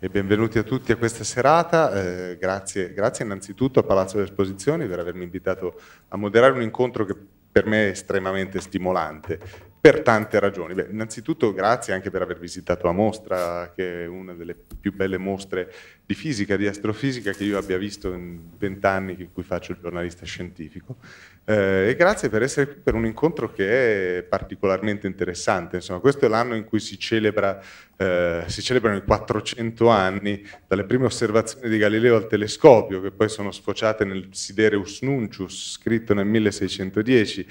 e benvenuti a tutti a questa serata. Eh, grazie, grazie, innanzitutto a Palazzo delle Esposizioni per avermi invitato a moderare un incontro che per me è estremamente stimolante per tante ragioni. Beh, innanzitutto grazie anche per aver visitato la mostra, che è una delle più belle mostre di fisica, di astrofisica che io abbia visto in vent'anni in cui faccio il giornalista scientifico. Eh, e grazie per essere qui per un incontro che è particolarmente interessante. Insomma, questo è l'anno in cui si, celebra, eh, si celebrano i 400 anni dalle prime osservazioni di Galileo al telescopio, che poi sono sfociate nel Sidereus Nuncius, scritto nel 1610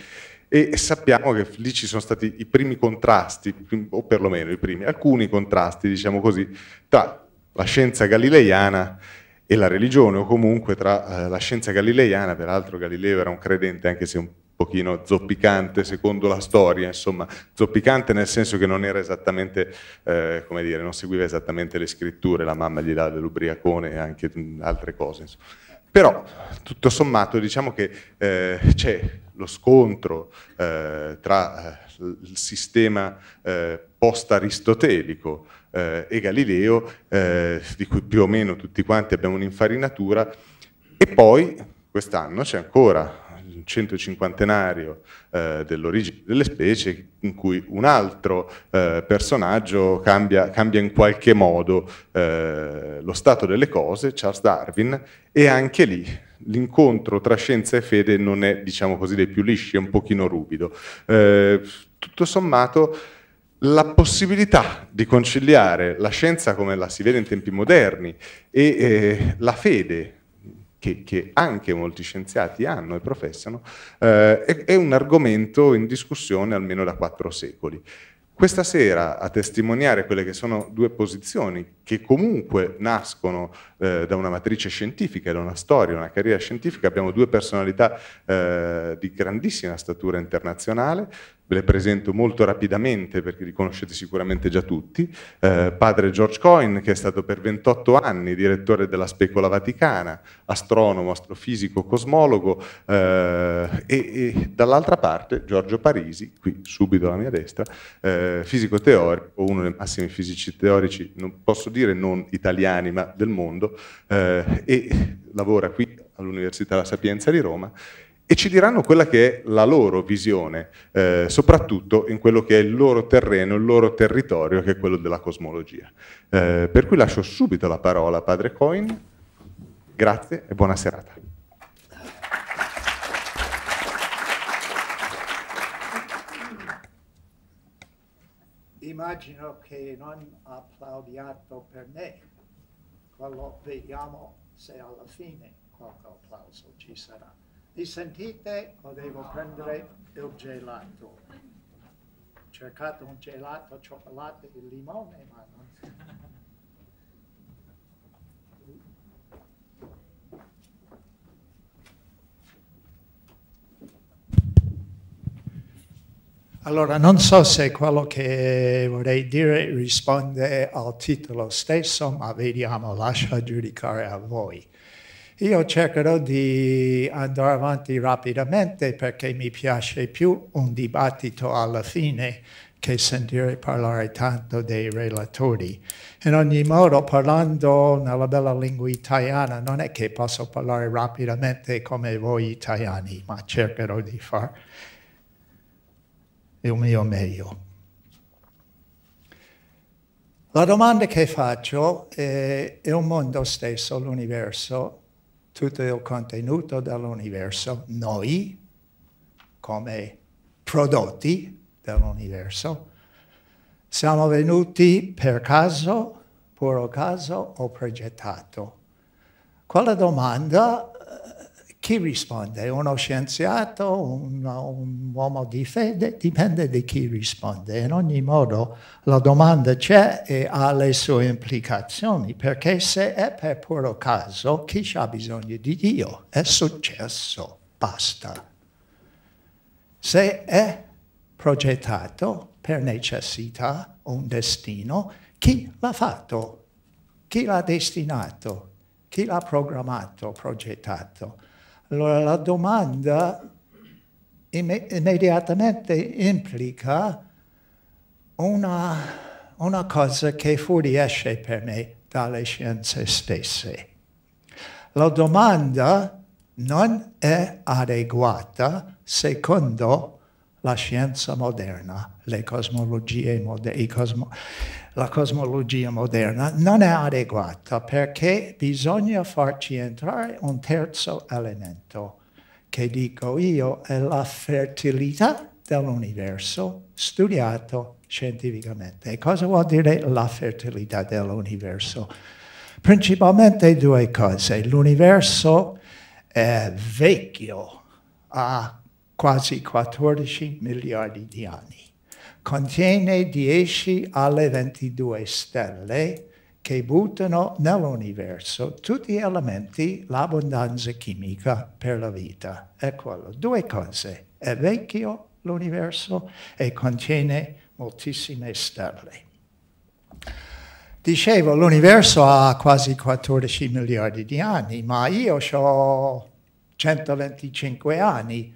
e sappiamo che lì ci sono stati i primi contrasti, o perlomeno i primi, alcuni contrasti, diciamo così, tra la scienza galileiana e la religione, o comunque tra eh, la scienza galileiana, peraltro Galileo era un credente anche se un pochino zoppicante secondo la storia, insomma, zoppicante nel senso che non era esattamente, eh, come dire, non seguiva esattamente le scritture, la mamma gli dava dell'ubriacone e anche altre cose. Insomma. Però, tutto sommato, diciamo che eh, c'è lo scontro eh, tra eh, il sistema eh, post-aristotelico eh, e Galileo, eh, di cui più o meno tutti quanti abbiamo un'infarinatura, e poi quest'anno c'è ancora il centocinquantenario eh, dell'origine delle specie, in cui un altro eh, personaggio cambia, cambia, in qualche modo eh, lo stato delle cose, Charles Darwin, e anche lì l'incontro tra scienza e fede non è, diciamo così, dei più lisci, è un pochino ruvido. Eh, tutto sommato, la possibilità di conciliare la scienza come la si vede in tempi moderni e eh, la fede che, che, anche molti scienziati hanno e professano, eh, è, è un argomento in discussione almeno da quattro secoli. Questa sera, a testimoniare quelle che sono due posizioni che comunque nascono eh, da una matrice scientifica, da una storia, una carriera scientifica. Abbiamo due personalità eh, di grandissima statura internazionale, ve le presento molto rapidamente perché li conoscete sicuramente già tutti. Eh, padre George Coyne, che è stato per 28 anni direttore della Specola Vaticana, astronomo, astrofisico, cosmologo, eh, e, e dall'altra parte Giorgio Parisi, qui subito alla mia destra, eh, fisico teorico, uno dei massimi fisici teorici, non posso dire dire non italiani ma del mondo, eh, e lavora qui all'Università La Sapienza di Roma e ci diranno quella che è la loro visione, eh, soprattutto in quello che è il loro terreno, il loro territorio, che è quello della cosmologia. Eh, per cui lascio subito la parola a Padre Coin, grazie e buona serata. immagino che non applaudiato per me, quello vediamo se alla fine qualche applauso ci sarà. Mi sentite o devo prendere il gelato? Ho cercato un gelato, cioccolato e limone, ma non... Allora, non so se quello che vorrei dire risponde al titolo stesso, ma vediamo, lascio giudicare a voi. Io cercherò di andare avanti rapidamente perché mi piace più un dibattito alla fine che sentire parlare tanto dei relatori. In ogni modo, parlando nella bella lingua italiana, non è che posso parlare rapidamente come voi italiani, ma cercherò di farlo e un mio meglio. La domanda che faccio è il mondo stesso, l'universo, tutto il contenuto dell'universo, noi come prodotti dell'universo, siamo venuti per caso, puro caso o progettato? Quella domanda chi risponde? Uno scienziato, un, un, uomo di fede? Dipende di chi risponde. In ogni modo la domanda c'è e ha le sue implicazioni, perché se è per puro caso, chi ha bisogno di Dio? È successo, basta. Se è progettato per necessità un destino, chi l'ha fatto? Chi l'ha destinato? Chi l'ha programmato, progettato? Allora la domanda immediatamente implica una, una cosa che fuoriesce per me dalle scienze stesse. La domanda non è adeguata secondo la scienza moderna, le cosmologie moderne, cosmo- la cosmologia moderna non è adeguata perché bisogna farci entrare un terzo elemento che dico io è la fertilità dell'universo studiato scientificamente. E cosa vuol dire la fertilità dell'universo? Principalmente due cose. L'universo è vecchio, ha quasi 14 miliardi di anni. Contiene 10 alle 22 stelle che buttano nell'universo tutti gli elementi, l'abbondanza chimica per la vita. È Due cose. È vecchio l'universo e contiene moltissime stelle. Dicevo, l'universo ha quasi 14 miliardi di anni, ma io ho 125 anni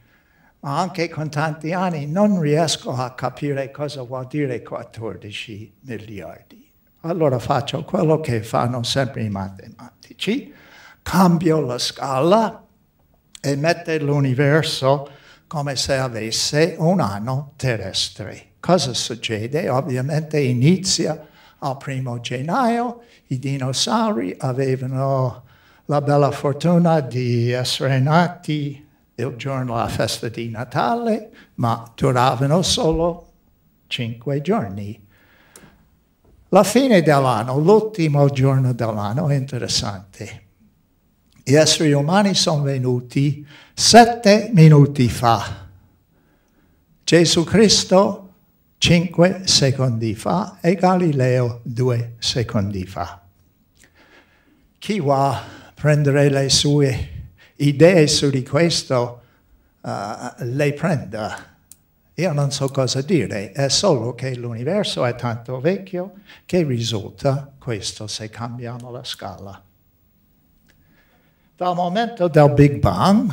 ma anche con tanti anni non riesco a capire cosa vuol dire 14 miliardi. Allora faccio quello che fanno sempre i matematici, cambio la scala e metto l'universo come se avesse un anno terrestre. Cosa succede? Ovviamente inizia al primo gennaio, i dinosauri avevano la bella fortuna di essere nati il giorno della festa di Natale, ma duravano solo cinque giorni. La fine dell'anno, l'ultimo giorno dell'anno, è interessante. Gli esseri umani sono venuti sette minuti fa. Gesù Cristo cinque secondi fa e Galileo due secondi fa. Chi va a prendere le sue idee su di questo uh, eh, le prenda. Io non so cosa dire, è solo che l'universo è tanto vecchio che risulta questo se cambiamo la scala. Dal momento del Big Bang,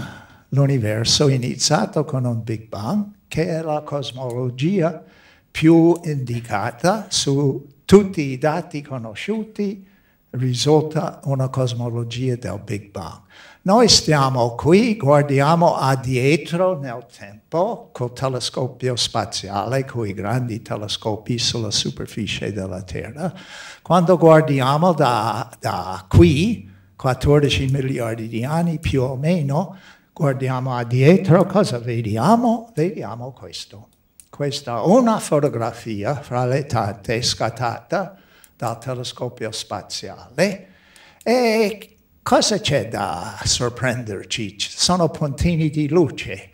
l'universo è iniziato con un Big Bang, che è la cosmologia più indicata su tutti i dati conosciuti, risulta una cosmologia del Big Bang. Noi stiamo qui, guardiamo addietro nel tempo col telescopio spaziale, con i grandi telescopi sulla superficie della Terra. Quando guardiamo da, da qui, 14 miliardi di anni più o meno, guardiamo addietro, cosa vediamo? Vediamo questo. Questa è una fotografia fra le tante scattata dal telescopio spaziale e Cosa c'è da sorprenderci? Sono puntini di luce.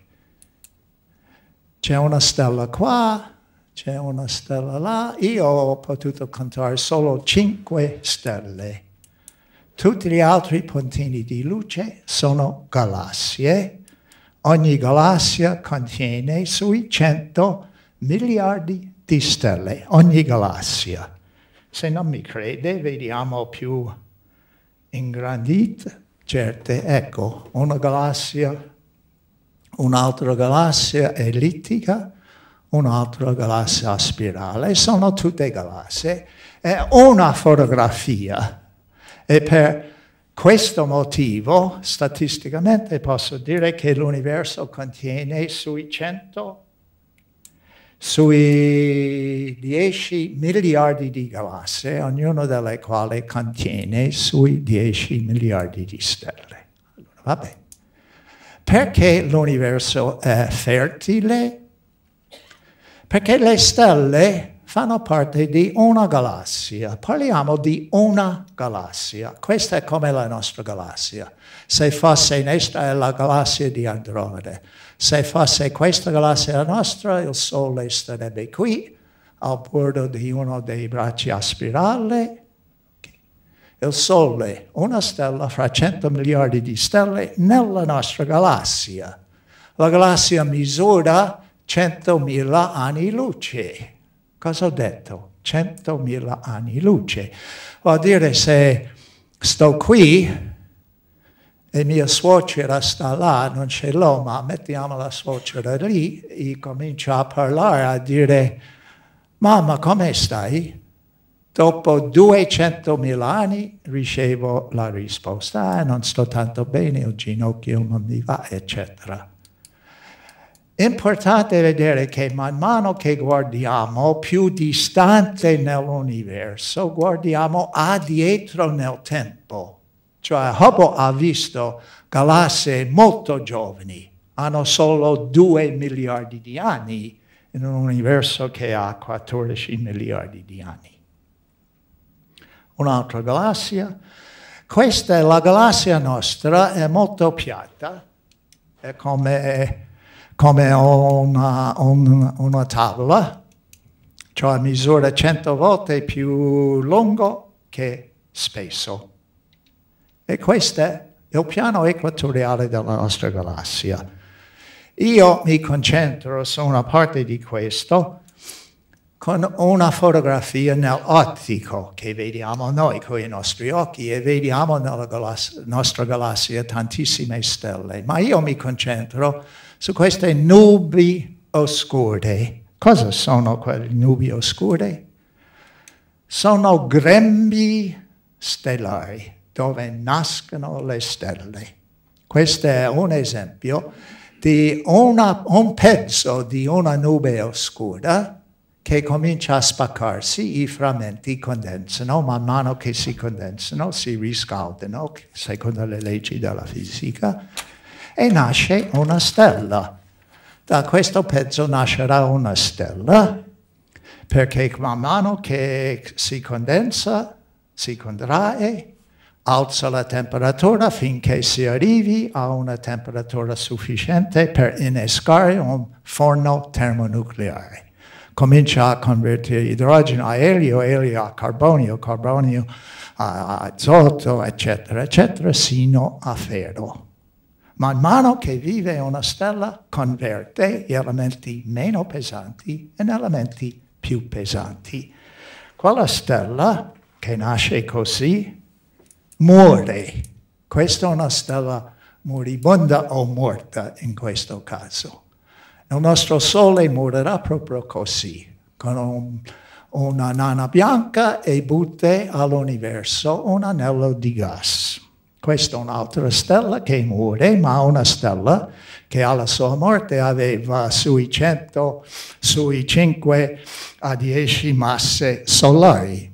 C'è una stella qua, c'è una stella là. Io ho potuto contare solo cinque stelle. Tutti gli altri puntini di luce sono galassie. Ogni galassia contiene sui 100 miliardi di stelle, ogni galassia. Se non mi crede, vediamo più ingrandite certe. Ecco, una galassia, un'altra galassia ellittica, un'altra galassia a spirale. Sono tutte galassie. È una fotografia. E per questo motivo, statisticamente, posso dire che l'universo contiene sui 100 sui 10 miliardi di galassie, ognuna delle quali contiene sui 10 miliardi di stelle. Allora, va bene. Perché l'universo è fertile? Perché le stelle fanno parte di una galassia. Parliamo di una galassia. Questa è come la nostra galassia se fosse questa è la galassia di Andromeda. Se fosse questa galassia nostra, il Sole starebbe qui, al bordo di uno dei bracci a spirale. Il Sole, una stella fra 100 miliardi di stelle nella nostra galassia. La galassia misura 100.000 anni luce. Cosa ho detto? 100.000 anni luce. Vuol dire se sto qui e mia suocera sta là, non ce l'ho, ma mettiamo la suocera lì e comincia a parlare, a dire, mamma come stai? Dopo 200.000 anni ricevo la risposta, ah, non sto tanto bene, il ginocchio non mi va, eccetera. Importante vedere che man mano che guardiamo più distante nell'universo, guardiamo addietro nel tempo cioè Hubble ha visto galassie molto giovani, hanno solo 2 miliardi di anni in un universo che ha 14 miliardi di anni. Un'altra galassia. Questa è la galassia nostra, è molto piatta, è come, come una, una, una tavola, cioè misura 100 volte più lungo che spesso. E questo è il piano equatoriale della nostra galassia. Io mi concentro su una parte di questo con una fotografia nell'ottico che vediamo noi con i nostri occhi e vediamo nella galassia, nostra galassia tantissime stelle, ma io mi concentro su queste nubi oscure. Cosa sono quelle nubi oscure? Sono grembi stellari dove nascono le stelle. Questo è un esempio di una, un pezzo di una nube oscura che comincia a spaccarsi, i frammenti condensano, man mano che si condensano si riscaldano, secondo le leggi della fisica, e nasce una stella. Da questo pezzo nascerà una stella, perché man mano che si condensa, si contrae, alza la temperatura finché si arrivi a una temperatura sufficiente per innescare un forno termonucleare. Comincia a convertire idrogeno a elio, elio a carbonio, carbonio a azoto, eccetera, eccetera, sino a ferro. Man mano che vive una stella, converte gli elementi meno pesanti in elementi più pesanti. Quella stella che nasce così muore. Questa è una stella moribonda o morta in questo caso. Il nostro Sole morirà proprio così, con un, una nana bianca e butte all'universo un anello di gas. Questa è un'altra stella che muore, ma una stella che alla sua morte aveva sui 100, sui 5 a 10 masse solari.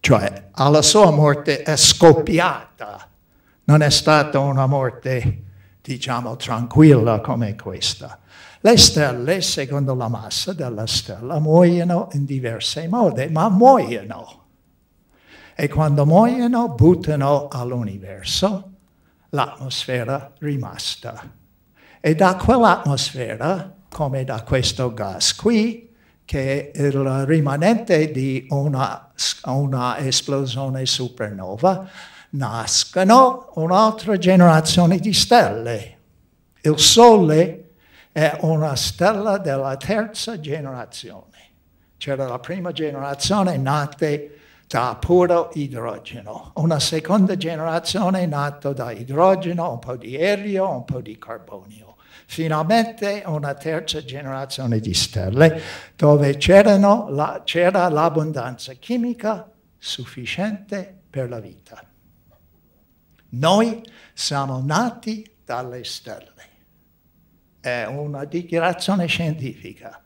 Cioè, alla sua morte è scoppiata, non è stata una morte, diciamo, tranquilla come questa. Le stelle, secondo la massa della stella, muoiono in diversi modi, ma muoiono. E quando muoiono, buttano all'universo l'atmosfera rimasta. E da quell'atmosfera, come da questo gas qui, che è il rimanente di una, una esplosione supernova, nascono un'altra generazione di stelle. Il Sole è una stella della terza generazione. C'era la prima generazione nata da puro idrogeno, una seconda generazione nata da idrogeno, un po' di aereo, un po' di carbonio finalmente una terza generazione di stelle dove c'era l'abbondanza chimica sufficiente per la vita. Noi siamo nati dalle stelle. È una dichiarazione scientifica.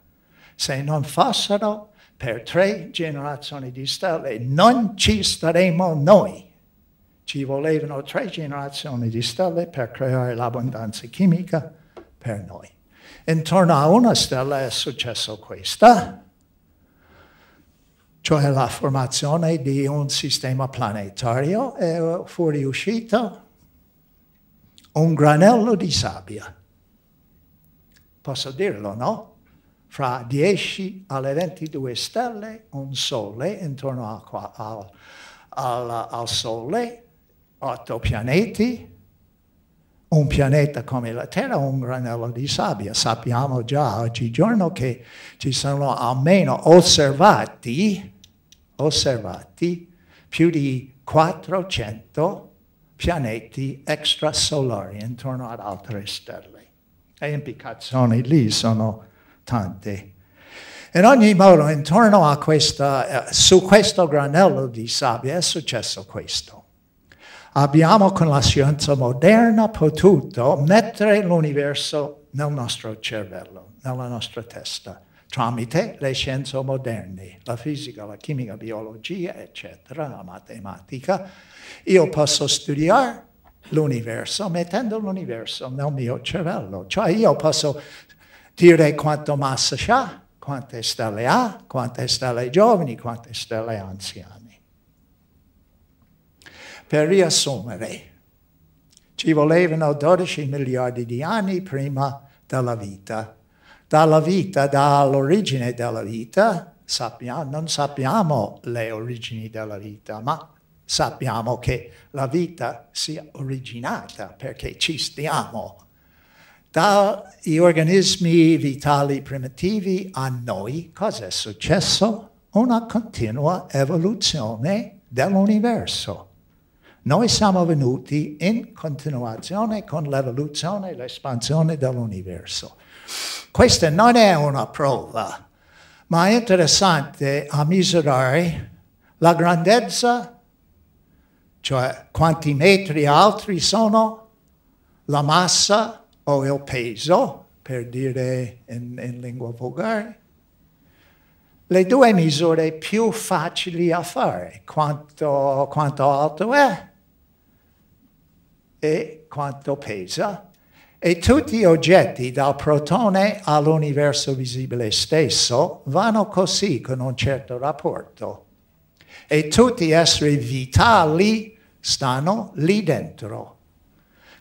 Se non fossero per tre generazioni di stelle non ci staremmo noi. Ci volevano tre generazioni di stelle per creare l'abbondanza chimica per noi. Intorno a una stella è successo questa, cioè la formazione di un sistema planetario e fuoriuscito un granello di sabbia. Posso dirlo, no? Fra 10 alle 22 stelle, un sole intorno al, al, al, al sole, otto pianeti, un pianeta come la Terra un granello di sabbia. Sappiamo già oggigiorno che ci sono almeno osservati, osservati più di 400 pianeti extrasolari intorno ad altre stelle. Le implicazioni lì sono tante. In ogni modo, intorno a questa, eh, su questo granello di sabbia è successo questo abbiamo con la scienza moderna potuto mettere l'universo nel nostro cervello, nella nostra testa, tramite le scienze moderne, la fisica, la chimica, la biologia, eccetera, la matematica. Io posso studiare l'universo mettendo l'universo nel mio cervello, cioè io posso dire quanto massa ha, quante stelle ha, quante stelle giovani, quante stelle anziane per riassumere, ci volevano 12 miliardi di anni prima della vita. Dalla vita, dall'origine della vita, sappia, non sappiamo le origini della vita, ma sappiamo che la vita sia originata perché ci stiamo. Dagli organismi vitali primitivi a noi, cosa è successo? Una continua evoluzione dell'universo noi siamo venuti in continuazione con l'evoluzione e l'espansione dell'universo. Questa non è una prova, ma è interessante a misurare la grandezza, cioè quanti metri altri sono, la massa o il peso, per dire in, in lingua volgare, le due misure più facili a fare, quanto, quanto, alto è e quanto pesa, e tutti gli oggetti, dal protone all'universo visibile stesso, vanno così con un certo rapporto. E tutti gli esseri vitali stanno lì dentro.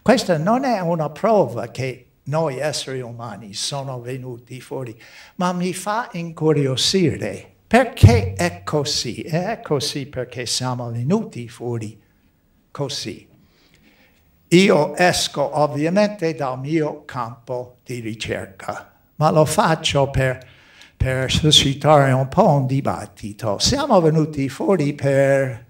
Questa non è una prova che noi esseri umani sono venuti fuori, ma mi fa incuriosire perché è così. E è così perché siamo venuti fuori così. Io esco ovviamente dal mio campo di ricerca, ma lo faccio per, per suscitare un po' un dibattito. Siamo venuti fuori per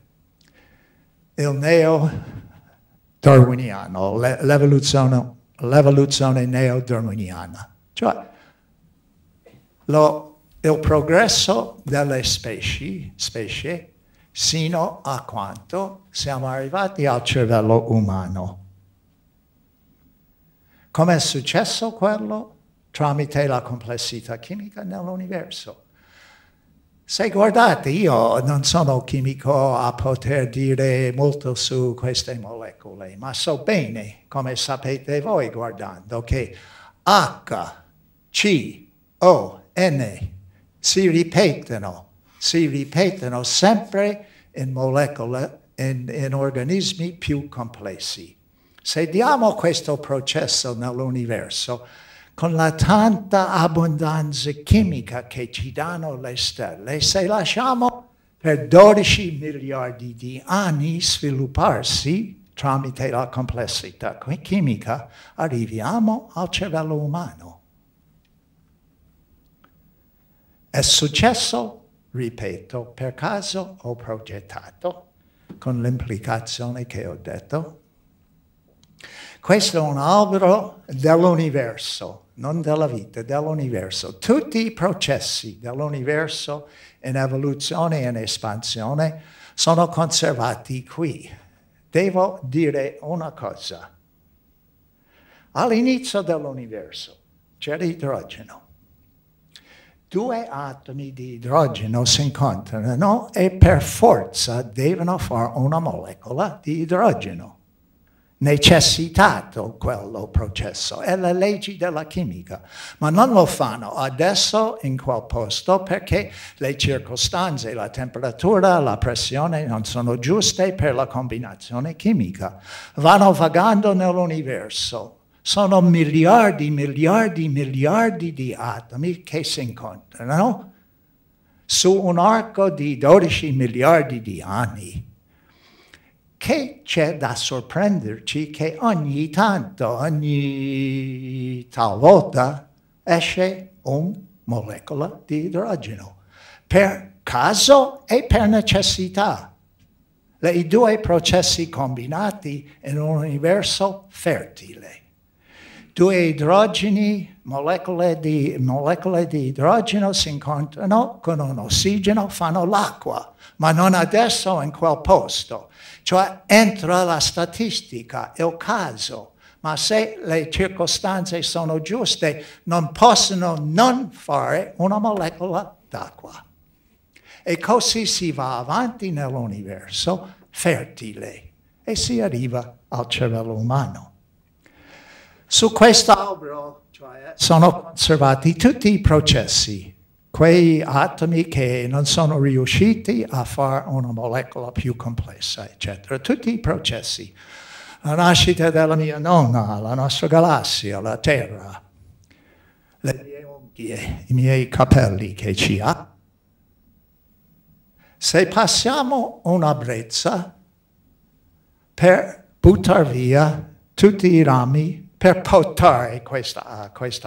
il neo-darwiniano, l'evoluzione, l'evoluzione neo-darwiniana, cioè lo, il progresso delle specie, specie sino a quanto siamo arrivati al cervello umano. Com'è successo quello? Tramite la complessità chimica nell'universo. Se guardate, io non sono chimico a poter dire molto su queste molecole, ma so bene, come sapete voi guardando, che H, C, O, N si ripetono, si ripetono sempre in molecole, in, in organismi più complessi. Se diamo questo processo nell'universo con la tanta abbondanza chimica che ci danno le stelle, se lasciamo per 12 miliardi di anni svilupparsi tramite la complessità chimica, arriviamo al cervello umano. È successo, ripeto, per caso ho progettato, con l'implicazione che ho detto, questo è un albero dell'universo, non della vita, dell'universo. Tutti i processi dell'universo in evoluzione e in espansione sono conservati qui. Devo dire una cosa. All'inizio dell'universo c'era idrogeno. Due atomi di idrogeno si incontrano e per forza devono fare una molecola di idrogeno necessitato quello processo, è le leggi della chimica, ma non lo fanno adesso in quel posto perché le circostanze, la temperatura, la pressione non sono giuste per la combinazione chimica, vanno vagando nell'universo. Sono miliardi, miliardi, miliardi di atomi che si incontrano su un arco di 12 miliardi di anni che c'è da sorprenderci che ogni tanto, ogni talvolta esce una molecola di idrogeno, per caso e per necessità. I due processi combinati in un universo fertile. Due idrogeni, molecole di, molecole di idrogeno si incontrano con un ossigeno, fanno l'acqua, ma non adesso in quel posto. Cioè entra la statistica, il caso, ma se le circostanze sono giuste non possono non fare una molecola d'acqua. E così si va avanti nell'universo fertile e si arriva al cervello umano. Su questo cioè, sono conservati tutti i processi quei atomi che non sono riusciti a fare una molecola più complessa, eccetera. Tutti i processi, la nascita della mia nonna, la nostra galassia, la Terra, le mie unghie, i miei capelli che ci ha. Se passiamo una brezza per buttare via tutti i rami, per portare a quest'albero, quest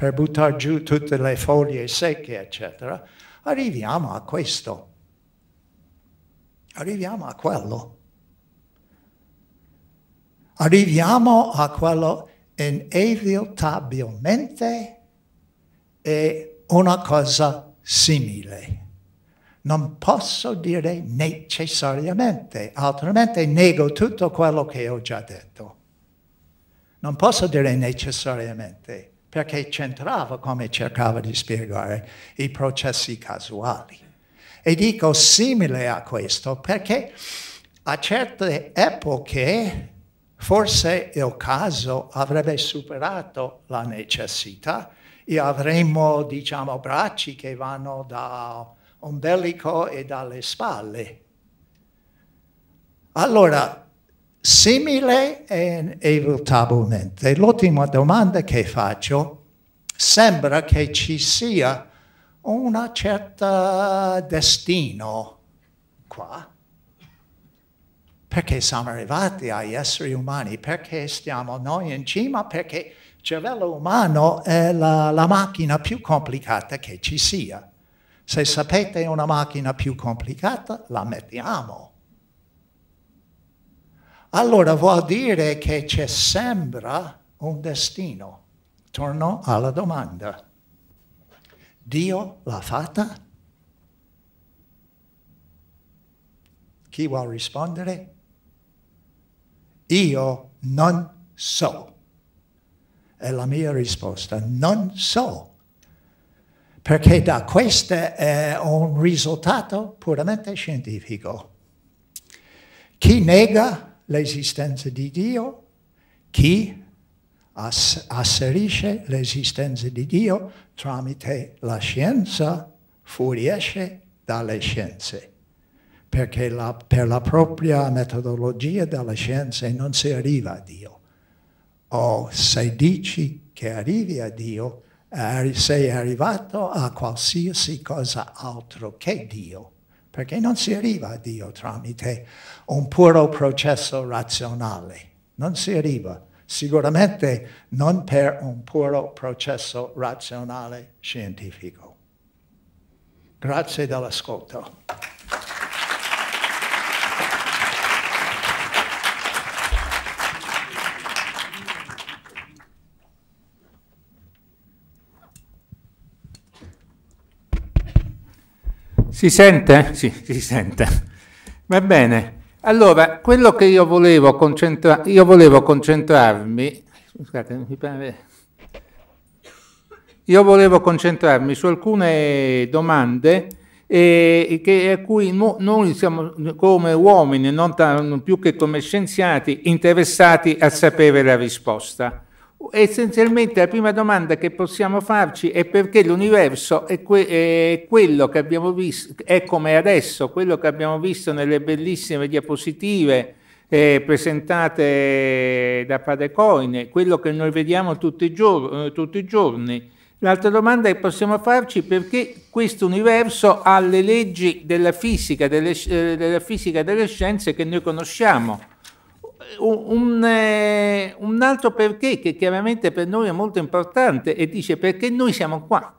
per buttare giù tutte le foglie secche, eccetera, arriviamo a questo. Arriviamo a quello. Arriviamo a quello inevitabilmente è una cosa simile. Non posso dire necessariamente, altrimenti nego tutto quello che ho già detto. Non posso dire necessariamente perché c'entrava, come cercava di spiegare, i processi casuali. E dico simile a questo perché a certe epoche forse il caso avrebbe superato la necessità e avremmo, diciamo, bracci che vanno da ombelico e dalle spalle. Allora, simile e inevitabilmente. L'ultima domanda che faccio, sembra che ci sia un certo destino qua. Perché siamo arrivati agli esseri umani? Perché stiamo noi in cima? Perché il cervello umano è la, la macchina più complicata che ci sia. Se sapete una macchina più complicata, la mettiamo allora vuol dire che c'è sembra un destino. Torno alla domanda. Dio l'ha fatta? Chi vuol rispondere? Io non so. È la mia risposta, non so. Perché da questo è un risultato puramente scientifico. Chi nega l'esistenza di Dio, chi asserisce l'esistenza di Dio tramite la scienza fuoriesce dalle scienze, perché la, per la propria metodologia delle scienze non si arriva a Dio. O se dici che arrivi a Dio, eh, sei arrivato a qualsiasi cosa altro che Dio perché non si arriva a Dio tramite un puro processo razionale, non si arriva, sicuramente non per un puro processo razionale scientifico. Grazie dell'ascolto. Si sente? Sì, si sente. Va bene. Allora, quello che io volevo, concentra- io volevo concentrarmi, scusate, mi pare... Io volevo concentrarmi su alcune domande e che, a cui no, noi siamo come uomini, non più che come scienziati, interessati a sapere la risposta. Essenzialmente la prima domanda che possiamo farci è perché l'universo è, que è, quello che abbiamo visto, è come adesso, quello che abbiamo visto nelle bellissime diapositive eh, presentate da Padre Coine, quello che noi vediamo tutti i, gior eh, tutti i giorni. L'altra domanda che possiamo farci è perché questo universo ha le leggi della fisica, delle, eh, della fisica delle scienze che noi conosciamo un, eh, un altro perché che chiaramente per noi è molto importante e dice perché noi siamo qua.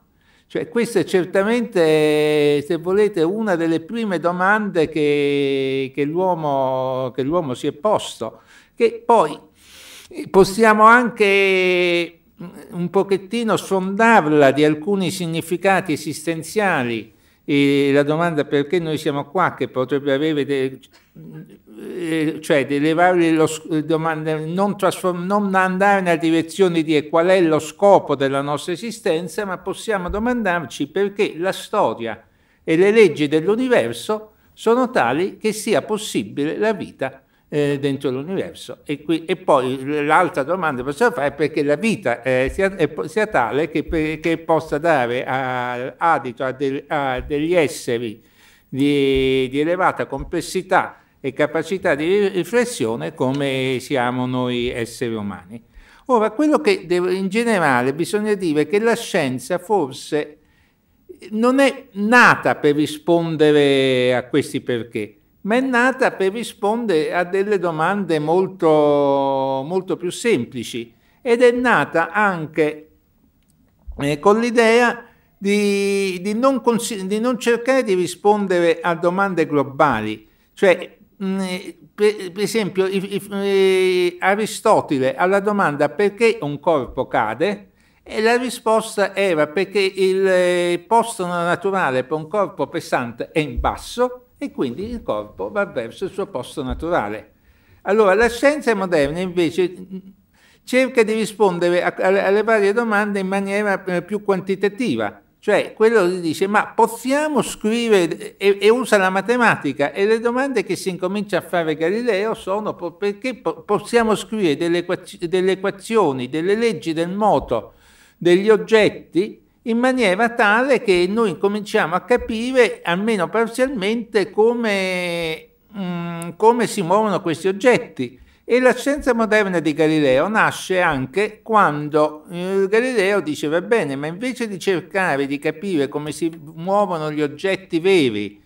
Cioè, questa è certamente, se volete, una delle prime domande che, che, l'uomo, che, l'uomo, si è posto, che poi possiamo anche mm, un pochettino sfondarla di alcuni significati esistenziali e la domanda perché noi siamo qua, che potrebbe avere, de, eh, cioè delle varie lo, eh, domande, non, non andare nella direzione di qual è lo scopo della nostra esistenza, ma possiamo domandarci perché la storia e le leggi dell'universo sono tali che sia possibile la vita eh, dentro l'universo. E, qui, e poi l'altra domanda che possiamo fare è perché la vita eh, sia, sia, tale che, che possa dare a, adito a, del, a, degli esseri di, di elevata complessità e capacità di riflessione come siamo noi esseri umani. Ora, quello che deve, in generale bisogna dire è che la scienza forse non è nata per rispondere a questi perché, ma è nata per rispondere a delle domande molto, molto più semplici ed è nata anche eh, con l'idea di, di, non di, non cercare di rispondere a domande globali. Cioè, mh, mm, per, per, esempio, i, i, eh, Aristotele alla domanda perché un corpo cade, e la risposta era perché il eh, posto naturale per un corpo pesante è in basso e quindi il corpo va verso il suo posto naturale. Allora la scienza moderna invece cerca di rispondere a, a, alle varie domande in maniera eh, più quantitativa, cioè quello gli dice ma possiamo scrivere e, e, usa la matematica e le domande che si incomincia a fare Galileo sono perché possiamo scrivere delle, equazioni, delle leggi del moto, degli oggetti in maniera tale che noi cominciamo a capire, almeno parzialmente, come, mh, mm, come si muovono questi oggetti. E la scienza moderna di Galileo nasce anche quando eh, Galileo dice va bene, ma invece di cercare di capire come si muovono gli oggetti veri,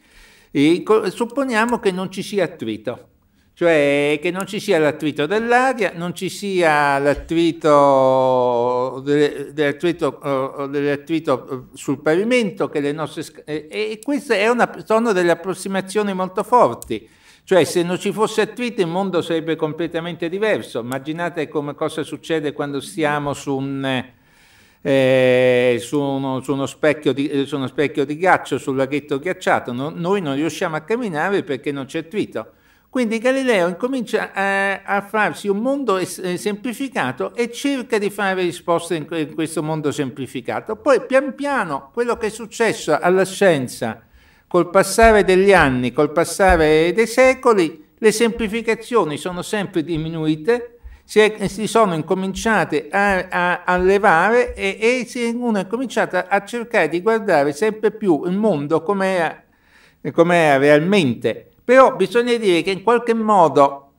eh, supponiamo che non ci sia attrito cioè che non ci sia l'attrito dell'aria, non ci sia l'attrito, dell'attrito, eh, dell'attrito eh, sul pavimento, che le nostre, e queste sono delle approssimazioni molto forti. Cioè se non ci fosse attrito il mondo sarebbe completamente diverso. Immaginate come cosa succede quando stiamo su un, eh, su, uno, su, uno di, su, uno, specchio di, ghiaccio, sul laghetto ghiacciato. No, noi non riusciamo a camminare perché non c'è attrito. Quindi Galileo incomincia a, eh, a farsi un mondo eh, semplificato e cerca di fare risposte in, in questo mondo semplificato. Poi pian piano quello che è successo alla scienza col passare degli anni, col passare dei secoli, le semplificazioni sono sempre diminuite, si, è, si sono incominciate a, a, a levare e, e si, uno è cominciato a cercare di guardare sempre più il mondo come era realmente. Però bisogna dire che in qualche modo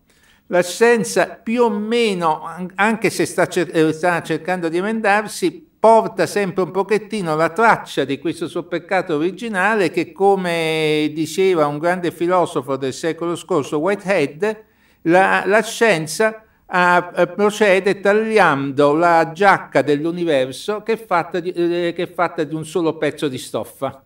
la scienza più o meno, anche se sta, cer eh, sta, cercando di emendarsi, porta sempre un pochettino la traccia di questo suo peccato originale che, come diceva un grande filosofo del secolo scorso, Whitehead, la, la scienza ah, eh, procede tagliando la giacca dell'universo che, eh, che è fatta di un solo pezzo di stoffa.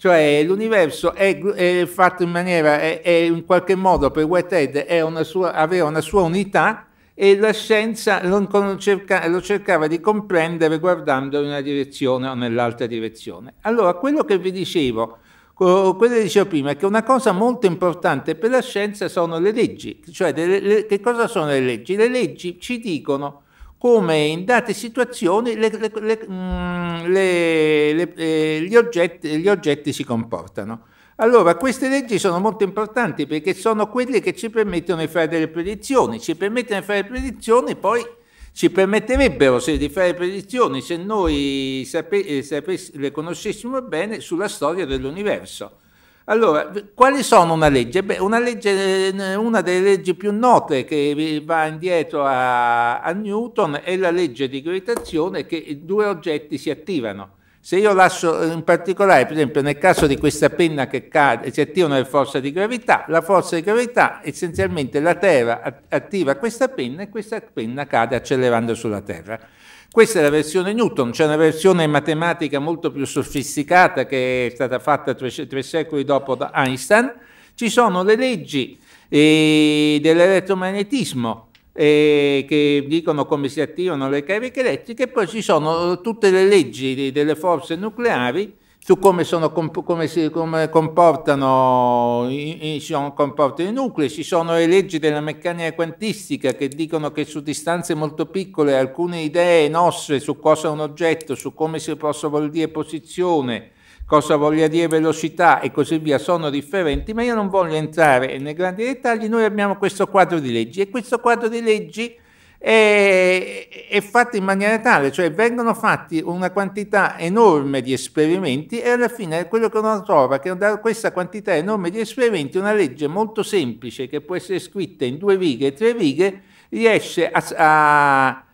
Cioè l'universo è, è, fatto in maniera, è, è in qualche modo per Whitehead una sua, aveva una sua unità e la scienza lo, cerca, lo, cercava di comprendere guardando in una direzione o nell'altra direzione. Allora, quello che vi dicevo, quello che dicevo prima, è che una cosa molto importante per la scienza sono le leggi. Cioè, le, le, che cosa sono le leggi? Le leggi ci dicono come in date situazioni le, le, le, mm, eh, gli, oggetti, gli oggetti si comportano. Allora, queste leggi sono molto importanti perché sono quelle che ci permettono di fare delle predizioni. Ci permettono di fare predizioni, poi ci permetterebbero se, di fare predizioni se noi sape, eh, sape, le conoscessimo bene sulla storia dell'universo. Allora, quali sono una legge? Beh, una, legge, eh, una delle leggi più note che va indietro a, a, Newton è la legge di gravitazione che due oggetti si attivano. Se io lascio, eh, in particolare, per esempio, nel caso di questa penna che cade, si attivano le forze di gravità, la forza di gravità essenzialmente la Terra attiva questa penna e questa penna cade accelerando sulla Terra. Questa è la versione Newton, c'è una versione matematica molto più sofisticata che è stata fatta tre, tre secoli dopo da Einstein. Ci sono le leggi eh, dell'elettromagnetismo eh, che dicono come si attivano le cariche elettriche, poi ci sono eh, tutte le leggi delle forze nucleari su come, sono, come si, come comportano, i, comportano i nuclei. Ci sono le leggi della meccanica quantistica che dicono che su distanze molto piccole alcune idee nostre su cosa è un oggetto, su come si possa vuol dire posizione, cosa voglia dire velocità e così via, sono differenti, ma io non voglio entrare nei grandi dettagli. Noi abbiamo questo quadro di leggi e questo quadro di leggi è, è fatta in maniera tale, cioè vengono fatti una quantità enorme di esperimenti e alla fine quello che uno trova è che da questa quantità enorme di esperimenti una legge molto semplice che può essere scritta in due righe, tre righe, riesce a, a,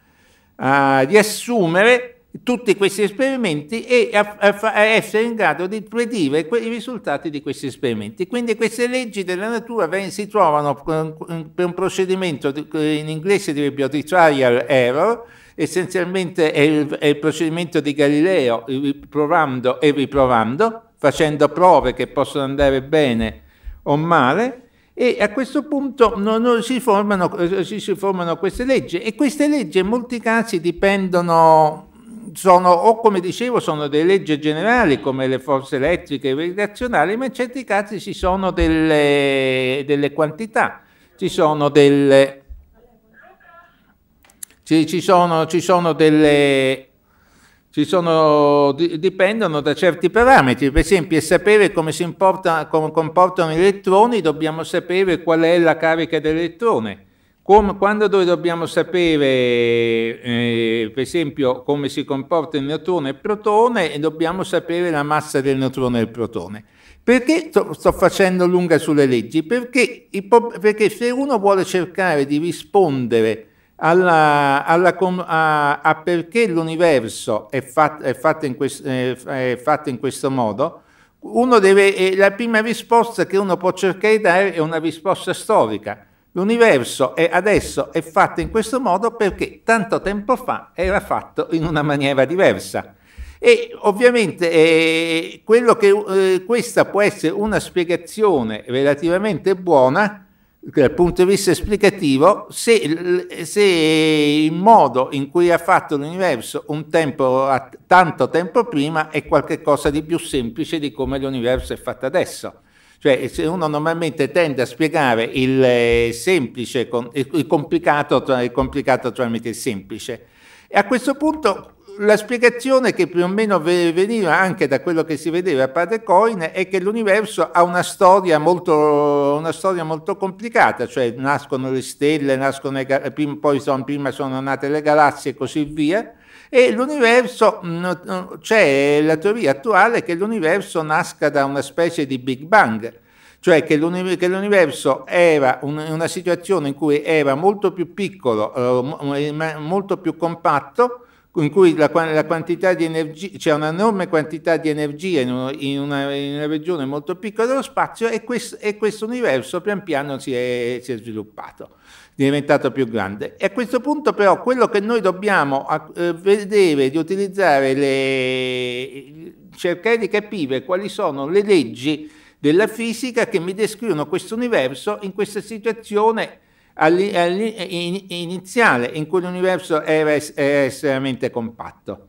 a riassumere tutti questi esperimenti e a, a, a essere in grado di predire i risultati di questi esperimenti. Quindi queste leggi della natura si trovano per un procedimento, in inglese direbbero di trial error, essenzialmente è il, è il procedimento di Galileo, provando e riprovando, facendo prove che possono andare bene o male, e a questo punto non, non si, formano, si, si, formano, queste leggi e queste leggi in molti casi dipendono sono, o come dicevo, sono delle leggi generali come le forze elettriche e gravitazionali, ma in certi casi ci sono delle, delle quantità, ci sono delle... Ci, ci, sono, ci sono delle ci sono, dipendono da certi parametri, per esempio sapere come si importa, come comportano gli elettroni, dobbiamo sapere qual è la carica dell'elettrone. Come, quando noi dobbiamo sapere, eh, per esempio, come si comporta il neutrone e il protone, dobbiamo sapere la massa del neutrone e del protone. Perché sto, sto facendo lunga sulle leggi? Perché, perché, se uno vuole cercare di rispondere alla, alla, a, a, perché l'universo è, fat, è, fatto quest, è, fatto in questo modo, deve, eh, la prima risposta che uno può cercare di dare è una risposta storica L'universo è adesso è fatto in questo modo perché tanto tempo fa era fatto in una maniera diversa. E ovviamente eh, che, eh, questa può essere una spiegazione relativamente buona dal punto di vista esplicativo, se, se, il modo in cui ha fatto l'universo un tempo, tanto tempo prima è qualcosa di più semplice di come l'universo è fatto adesso. Cioè, uno normalmente tende a spiegare il eh, semplice, il, complicato, il complicato tramite il semplice. E a questo punto la spiegazione che più o meno veniva anche da quello che si vedeva a Padre Coin è che l'universo ha una storia, molto, una storia molto complicata, cioè nascono le stelle, nascono le, poi sono, prima sono nate le galassie e così via, e l'universo, mm, c'è la teoria attuale che l'universo nasca da una specie di Big Bang, cioè che, l'universo era una situazione in cui era molto più piccolo, eh, eh, molto più compatto, in cui la, la quantità di energia, c'è cioè un'enorme quantità di energia in una, in, una, in una, regione molto piccola dello spazio e, questo universo pian piano si è, si è sviluppato diventato più grande. E a questo punto però quello che noi dobbiamo eh, vedere di utilizzare, le, cercare di capire quali sono le leggi della fisica che mi descrivono questo universo in questa situazione iniziale in cui l'universo era estremamente compatto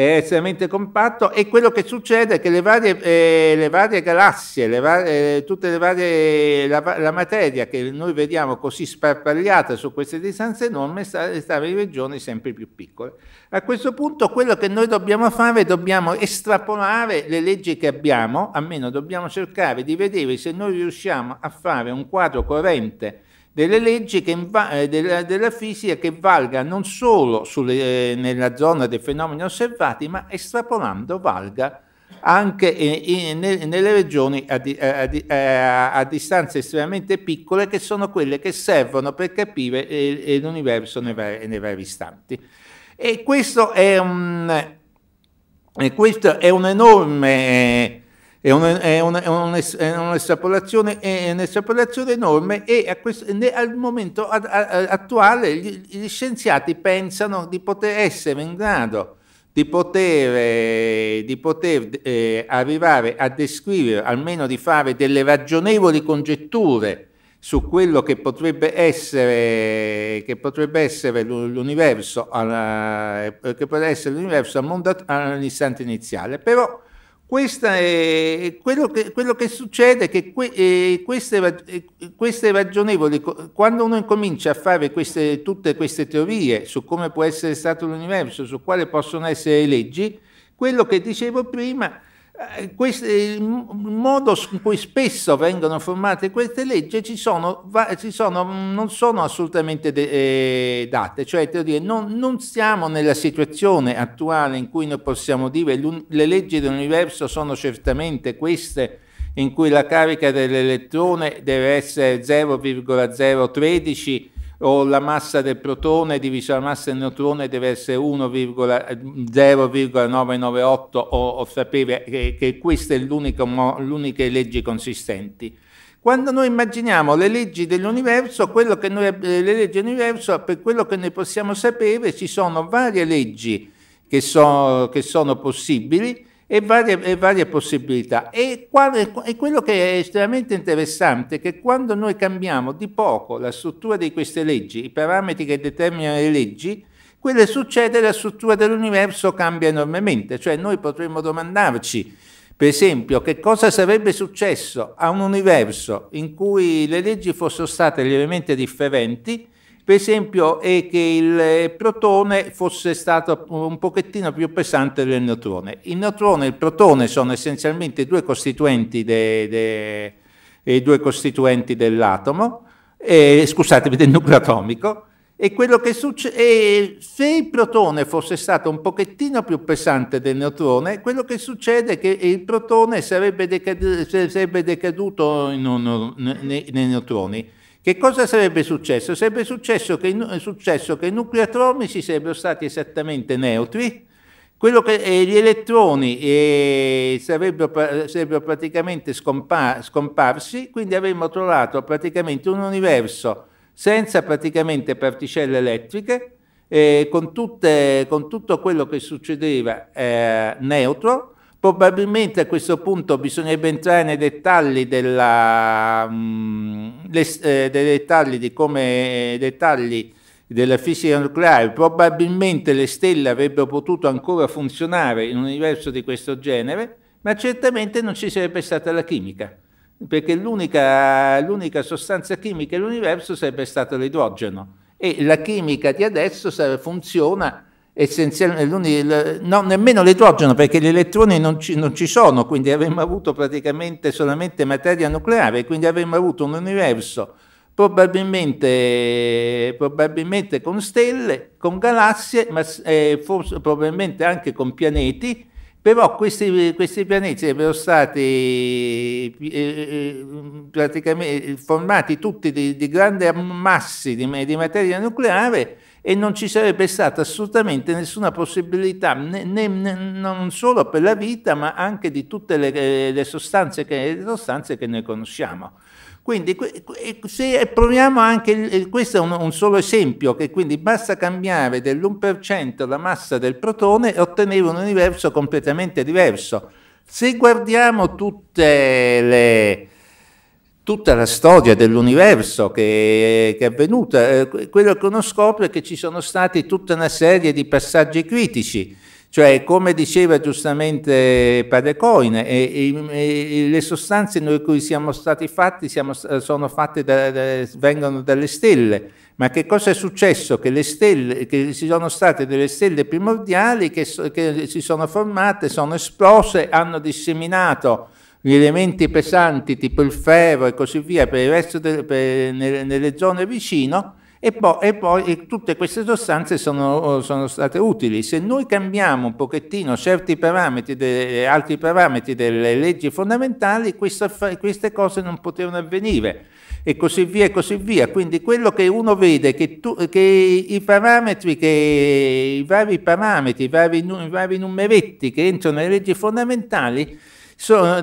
è estremamente compatto e quello che succede è che le varie, eh, le varie galassie, le varie, eh, tutte le varie, la, la, materia che noi vediamo così sparpagliata su queste distanze enormi sta, in regioni sempre più piccole. A questo punto quello che noi dobbiamo fare è dobbiamo estrapolare le leggi che abbiamo, almeno dobbiamo cercare di vedere se noi riusciamo a fare un quadro coerente delle leggi che, eh, della, della, fisica che valga non solo sulle, eh, nella zona dei fenomeni osservati, ma estrapolando valga anche eh, in, in, nelle regioni a, a, a, a, distanze estremamente piccole che sono quelle che servono per capire l'universo nei, nei vari, istanti. E questo è un, questo è un enorme è, una, è, una, è, un, è un'estrapolazione, è un'estrapolazione enorme e a questo, al momento ad, a, attuale gli, gli scienziati pensano di poter essere in grado di poter, eh, di poter eh, arrivare a descrivere, almeno di fare delle ragionevoli congetture su quello che potrebbe essere, che potrebbe essere l'universo, alla, eh, che potrebbe essere l'universo all'istante iniziale. Però questo è quello che, quello che succede che que, eh, queste, eh, queste, ragionevoli, quando uno incomincia a fare queste, tutte queste teorie su come può essere stato l'universo, su quale possono essere le leggi, quello che dicevo prima eh, il modo in cui spesso vengono formate queste leggi ci sono, ci sono, mm, non sono assolutamente eh, date, cioè dire, non, non, siamo nella situazione attuale in cui noi possiamo dire le leggi dell'universo sono certamente queste in cui la carica dell'elettrone deve essere 0,013 o la massa del protone diviso la massa del neutrone deve essere 0,998 o, o sapere che, che queste sono le uniche leggi consistenti. Quando noi immaginiamo le leggi dell'universo, noi, eh, le leggi dell'universo, per quello che noi possiamo sapere, ci sono varie leggi che, so, che sono possibili, e varie, e varie possibilità. E, quando, e, quello che è estremamente interessante è che quando noi cambiamo di poco la struttura di queste leggi, i parametri che determinano le leggi, quello che succede la struttura dell'universo cambia enormemente, cioè noi potremmo domandarci per esempio, che cosa sarebbe successo a un universo in cui le leggi fossero state lievemente differenti per esempio è che il eh, protone fosse stato un pochettino più pesante del neutrone. Il neutrone e il protone sono essenzialmente due costituenti, de, de, eh, due costituenti dell'atomo, eh, scusatemi, del nucleo atomico, e quello che succede, se il protone fosse stato un pochettino più pesante del neutrone, quello che succede è che il protone sarebbe, decad sarebbe decaduto in uno, nei, nei neutroni. Che cosa sarebbe successo? Sarebbe successo che, eh, successo che i nuclei atomici sarebbero stati esattamente neutri, che, eh, gli elettroni eh, sarebbero, sarebbero, praticamente scompa scomparsi, quindi avremmo trovato praticamente un universo senza praticamente particelle elettriche, eh, con, tutte, con, tutto quello che succedeva eh, neutro, Probabilmente a questo punto bisognerebbe entrare nei dettagli, della, mh, mm, le, eh, dei dettagli di come eh, dettagli della fisica nucleare, probabilmente le stelle avrebbero potuto ancora funzionare in un universo di questo genere, ma certamente non ci sarebbe stata la chimica, perché l'unica, l'unica sostanza chimica dell'universo sarebbe stato l'idrogeno e la chimica di adesso funziona essenzialmente, eh, no, nemmeno l'idrogeno perché gli elettroni non ci, non ci, sono, quindi avremmo avuto praticamente solamente materia nucleare, quindi avremmo avuto un universo probabilmente, probabilmente con stelle, con galassie, ma eh, forse, probabilmente anche con pianeti, però questi, questi pianeti sarebbero stati eh, eh praticamente formati tutti di, di grandi ammassi di, di materia nucleare e non ci sarebbe stata assolutamente nessuna possibilità, né, né, non solo per la vita, ma anche di tutte le, eh, le, sostanze, che, le sostanze, che, noi conosciamo. Quindi se proviamo anche, questo è un, un solo esempio, che quindi basta cambiare dell'1% la massa del protone e ottenere un universo completamente diverso. Se guardiamo tutte le, tutta la storia dell'universo che, che, è avvenuta, eh, quello che uno scopre è che ci sono stati tutta una serie di passaggi critici, cioè come diceva giustamente Padre Coine, e, e, e le sostanze noi cui siamo stati fatti siamo, sono fatte da, da, vengono dalle stelle, ma che cosa è successo? Che, stelle, che ci sono state delle stelle primordiali che, che si sono formate, sono esplose, hanno disseminato gli elementi pesanti tipo il ferro e così via per il resto del, per, nelle, nelle, zone vicino e, po e poi e tutte queste sostanze sono, sono, state utili. Se noi cambiamo un pochettino certi parametri, de, altri parametri delle leggi fondamentali, questa, queste cose non potevano avvenire e così via e così via. Quindi quello che uno vede che, tu, che i parametri, che i vari parametri, i vari, i vari numeretti che entrano nelle leggi fondamentali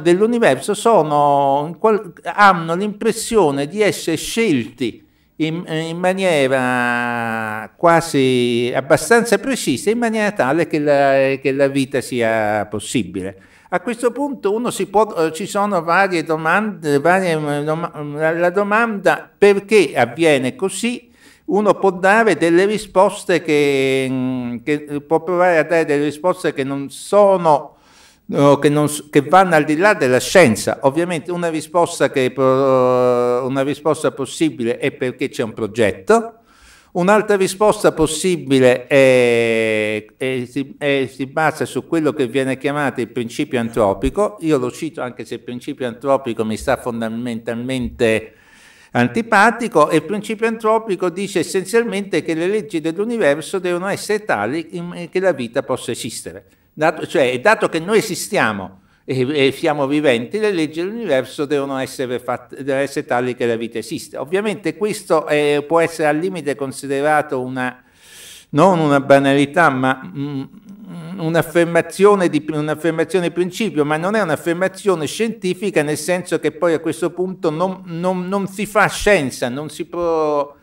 dell'universo sono, hanno l'impressione di essere scelti in, in, maniera quasi abbastanza precisa, in maniera tale che la, che la vita sia possibile. A questo punto uno si può, ci sono varie domande, varie, la domanda perché avviene così, uno può dare delle risposte che, che può provare a dare delle risposte che non sono che, non, che, vanno al di là della scienza. Ovviamente una risposta, che, una risposta possibile è perché c'è un progetto, un'altra risposta possibile è, è, si, è, si basa su quello che viene chiamato il principio antropico, io lo cito anche se il principio antropico mi sta fondamentalmente antipatico e il principio antropico dice essenzialmente che le leggi dell'universo devono essere tali che la vita possa esistere. Dato, cioè, dato che noi esistiamo e, e siamo viventi, le leggi dell'universo devono essere, fatte, devono essere tali che la vita esiste. Ovviamente questo eh, può essere al limite considerato una, non una banalità, ma mh, mm, un'affermazione, di, un'affermazione principio, ma non è un'affermazione scientifica nel senso che poi a questo punto non, non, non si fa scienza, non si può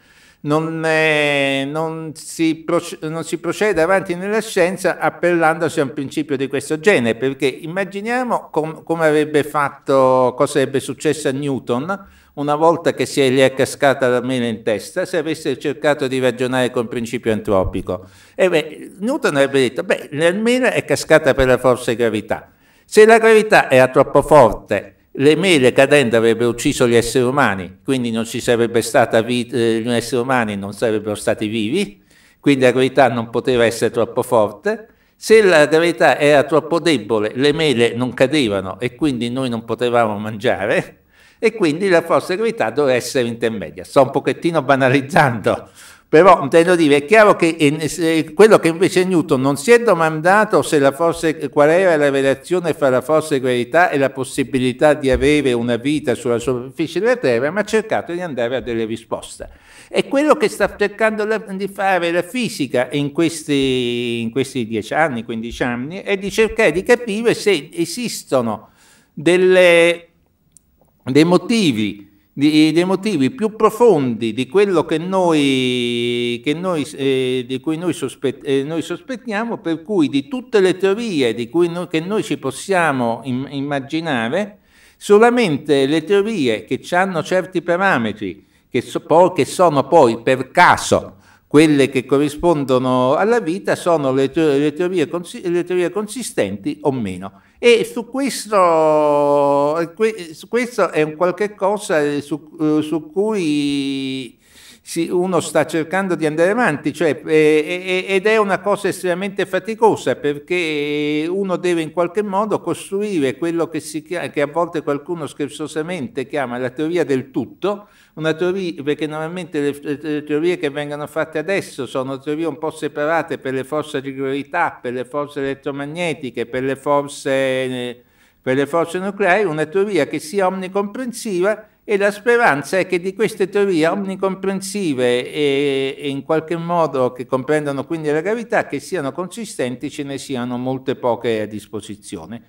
non, è, non, si non, si procede avanti nella scienza appellandosi a un principio di questo genere, perché immaginiamo com come avrebbe fatto, cosa sarebbe successo a Newton una volta che si è, gli è cascata la mela in testa, se avesse cercato di ragionare con principio antropico. E beh, Newton avrebbe detto, beh, la mela è cascata per la forza di gravità. Se la gravità era troppo forte le mele cadendo avrebbero ucciso gli esseri umani, quindi non ci sarebbe stata vita, eh, gli esseri umani non sarebbero stati vivi, quindi la gravità non poteva essere troppo forte. Se la gravità era troppo debole, le mele non cadevano e quindi noi non potevamo mangiare e quindi la forza di gravità doveva essere intermedia. Sto un pochettino banalizzando però intendo dire, è chiaro che eh, quello che invece Newton non si è domandato se la forse, qual era la relazione fra la forza di gravità e la possibilità di avere una vita sulla superficie della Terra, ma ha cercato di andare a delle risposte. È quello che sta cercando di fare la fisica in questi, in questi 10 anni, 15 anni, è di cercare di capire se esistono delle, dei motivi di, dei motivi più profondi di quello che noi, che noi, eh, di cui noi, sospet, eh, noi, sospettiamo, per cui di tutte le teorie di cui noi, che noi ci possiamo im, immaginare, solamente le teorie che hanno certi parametri, che, so, poi, che sono poi per caso quelle che corrispondono alla vita, sono le, teorie, le teorie, le teorie consistenti o meno. E su questo, eh, su questo è un qualche cosa eh, su, eh, su cui si, uno sta cercando di andare avanti, cioè, eh, ed è una cosa estremamente faticosa perché uno deve in qualche modo costruire quello che, chiama, che a volte qualcuno scherzosamente chiama la teoria del tutto, una teoria, perché normalmente le, le, teorie che vengono fatte adesso sono teorie un po' separate per le forze di gravità, per le forze elettromagnetiche, per le forze, per le forze nucleari, una teoria che sia omnicomprensiva e la speranza è che di queste teorie omnicomprensive e, e in qualche modo che comprendano quindi la gravità, che siano consistenti, ce ne siano molte poche a disposizione.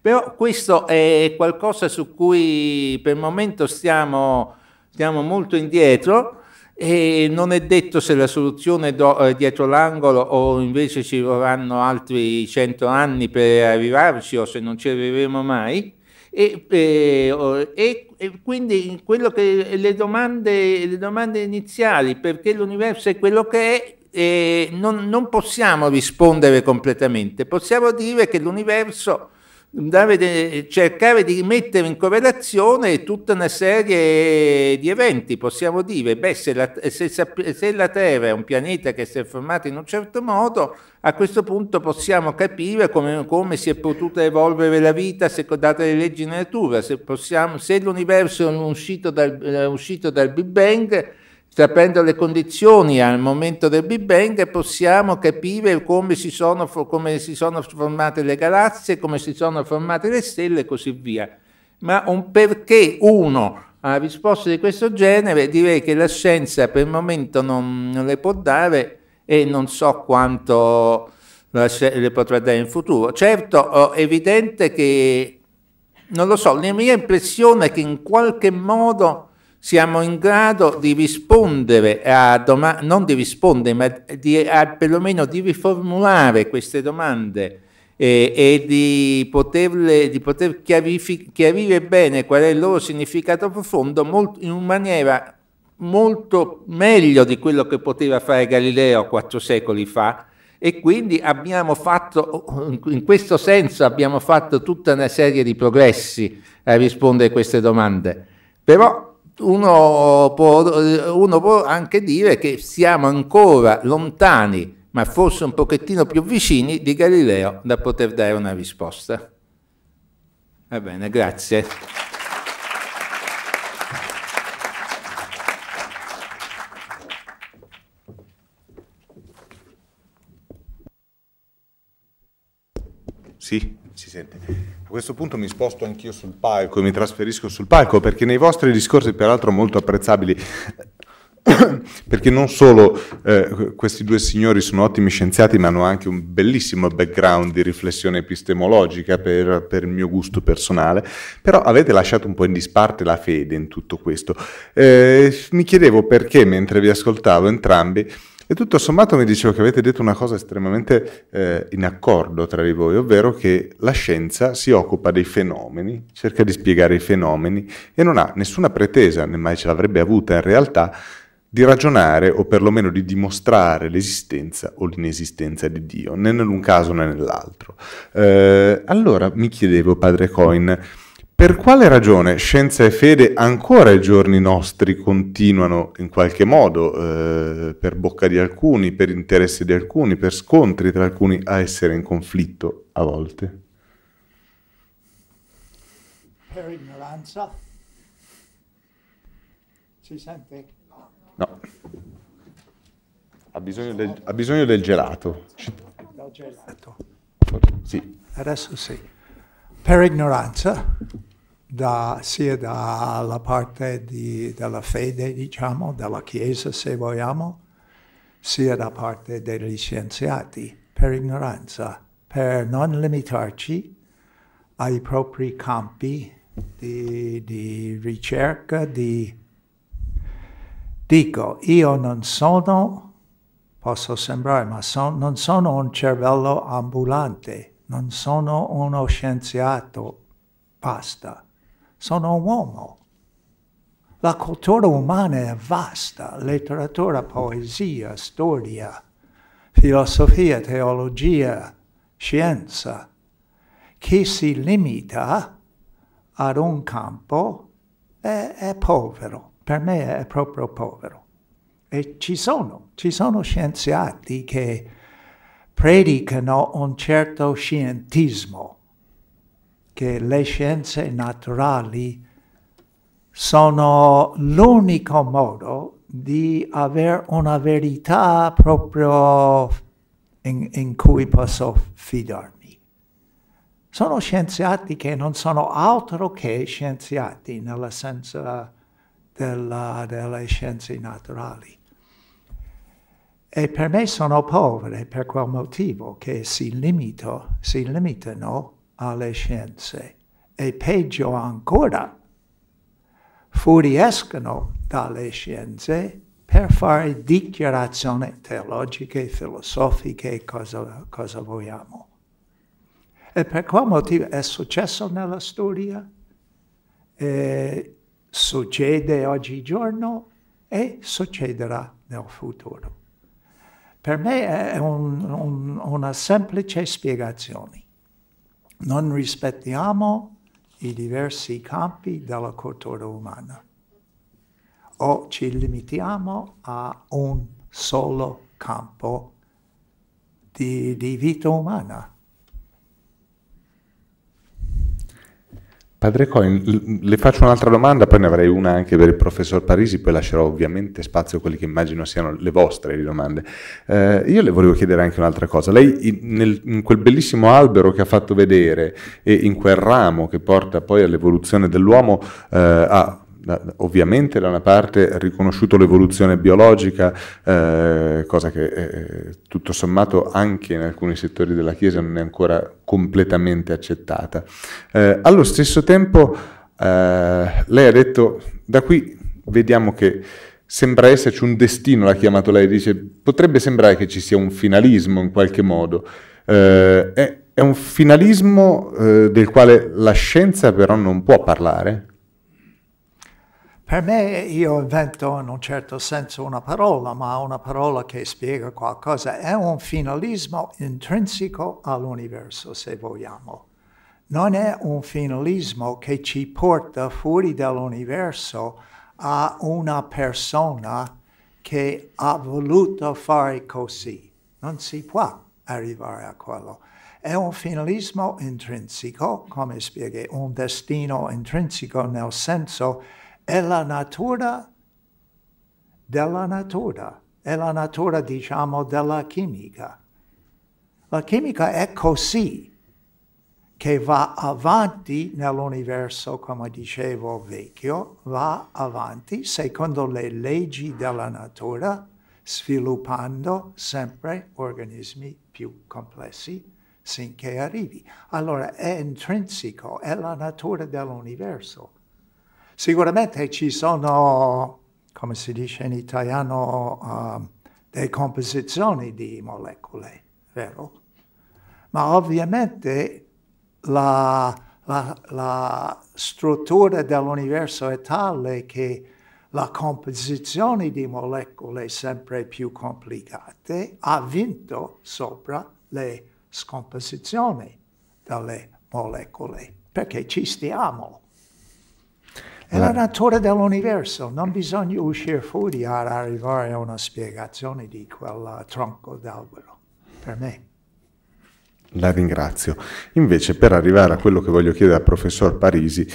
Però questo è qualcosa su cui per il momento stiamo, stiamo molto indietro e non è detto se la soluzione è eh, dietro l'angolo o invece ci vorranno altri cento anni per arrivarci o se non ci arriveremo mai e, e, eh, e, e quindi le domande, le domande iniziali, perché l'universo è quello che è, eh, non, non, possiamo rispondere completamente, possiamo dire che l'universo eh, cercare di mettere in correlazione tutta una serie di eventi. Possiamo dire, beh, se la, se, se la, Terra è un pianeta che si è formato in un certo modo, a questo punto possiamo capire come, come si è potuta evolvere la vita secondo le leggi di natura, se, se l'universo è uscito dal, è eh, uscito dal Big Bang sapendo le condizioni al momento del Big Bang, possiamo capire come si, sono, come si sono formate le galassie, come si sono formate le stelle e così via. Ma un perché uno ha risposte di questo genere direi che la scienza per il momento non, non le può dare e non so quanto le potrà dare in futuro. Certo, è evidente che, non lo so, la mia impressione è che in qualche modo siamo in grado di rispondere a domande, non di rispondere, ma di, a, perlomeno di riformulare queste domande eh, e di, poterle, di poter chiarire bene qual è il loro significato profondo molto, in maniera molto meglio di quello che poteva fare Galileo quattro secoli fa e quindi abbiamo fatto, in questo senso abbiamo fatto tutta una serie di progressi a rispondere a queste domande. Però uno può, uno può anche dire che siamo ancora lontani, ma forse un pochettino più vicini di Galileo da poter dare una risposta. Va bene, grazie. Sì si sente. A questo punto mi sposto anch'io sul palco e mi trasferisco sul palco perché nei vostri discorsi, peraltro molto apprezzabili, perché non solo eh, questi due signori sono ottimi scienziati, ma hanno anche un bellissimo background di riflessione epistemologica per, per il mio gusto personale, però avete lasciato un po' in disparte la fede in tutto questo. Eh, mi chiedevo perché mentre vi ascoltavo entrambi e tutto sommato mi dicevo che avete detto una cosa estremamente eh, in accordo tra di voi, ovvero che la scienza si occupa dei fenomeni, cerca di spiegare i fenomeni e non ha nessuna pretesa, né mai ce l'avrebbe avuta in realtà, di ragionare o perlomeno di dimostrare l'esistenza o l'inesistenza di Dio, né nell'un caso né nell'altro. Eh, allora mi chiedevo, padre Coin, per quale ragione scienza e fede ancora ai giorni nostri continuano in qualche modo, eh, per bocca di alcuni, per interessi di alcuni, per scontri tra alcuni, a essere in conflitto a volte? Per ignoranza. Si sente? No. Ha bisogno del, ha bisogno del gelato. Del gelato. Sì. Adesso sì. Per ignoranza da, sia dalla parte di, della fede, diciamo, della Chiesa se vogliamo, sia da parte degli scienziati, per ignoranza, per non limitarci ai propri campi di, di ricerca, di... Dico, io non sono, posso sembrare, ma son, non sono un cervello ambulante, non sono uno scienziato, basta sono un uomo. La cultura umana è vasta, letteratura, poesia, storia, filosofia, teologia, scienza, che si limita ad un campo è, è povero, per me è proprio povero. E ci sono, ci sono scienziati che predicano un certo scientismo, che le scienze naturali sono l'unico modo di avere una verità proprio in, in, cui posso fidarmi. Sono scienziati che non sono altro che scienziati nella senso della, delle scienze naturali. E per me sono povere per quel motivo che si, limito, si limitano alle scienze e peggio ancora, fuoriescono dalle scienze per fare dichiarazioni teologiche, filosofiche, cosa, cosa vogliamo. E per qual motivo è successo nella storia? E succede oggigiorno e succederà nel futuro. Per me è un, un, una semplice spiegazione non rispettiamo i diversi campi della cultura umana o ci limitiamo a un solo campo di, di vita umana. Padre Coin, le faccio un'altra domanda, poi ne avrei una anche per il professor Parisi, poi lascerò ovviamente spazio a quelle che immagino siano le vostre le domande. Eh, io le volevo chiedere anche un'altra cosa. Lei in, nel, in quel bellissimo albero che ha fatto vedere e in quel ramo che porta poi all'evoluzione dell'uomo eh, ha ovviamente da una parte riconosciuto l'evoluzione biologica, eh, cosa che eh, tutto sommato anche in alcuni settori della Chiesa non è ancora completamente accettata. Eh, allo stesso tempo eh, lei ha detto, da qui vediamo che sembra esserci un destino, l'ha chiamato lei, dice, potrebbe sembrare che ci sia un finalismo in qualche modo. Eh, è, è, un finalismo eh, del quale la scienza però non può parlare? Per me io invento in un certo senso una parola, ma una parola che spiega qualcosa. È un finalismo intrinseco all'universo, se vogliamo. Non è un finalismo che ci porta fuori dall'universo a una persona che ha voluto fare così. Non si può arrivare a quello. È un finalismo intrinseco, come spieghi, un destino intrinseco nel senso che è la natura della natura, è la natura, diciamo, della chimica. La chimica è così che va avanti nell'universo, come dicevo vecchio, va avanti secondo le leggi della natura, sviluppando sempre organismi più complessi finché arrivi. Allora è intrinseco, è la natura dell'universo. Sicuramente ci sono, come si dice in italiano, uh, delle composizioni di molecole, vero? Ma ovviamente la, la, la struttura dell'universo è tale che la composizione di molecole sempre più complicate ha vinto sopra le scomposizioni delle molecole, perché ci stiamo. È la natura dell'universo, non bisogna uscire fuori ad arrivare a una spiegazione di quel tronco d'albero, per me. La ringrazio. Invece per arrivare a quello che voglio chiedere al professor Parisi,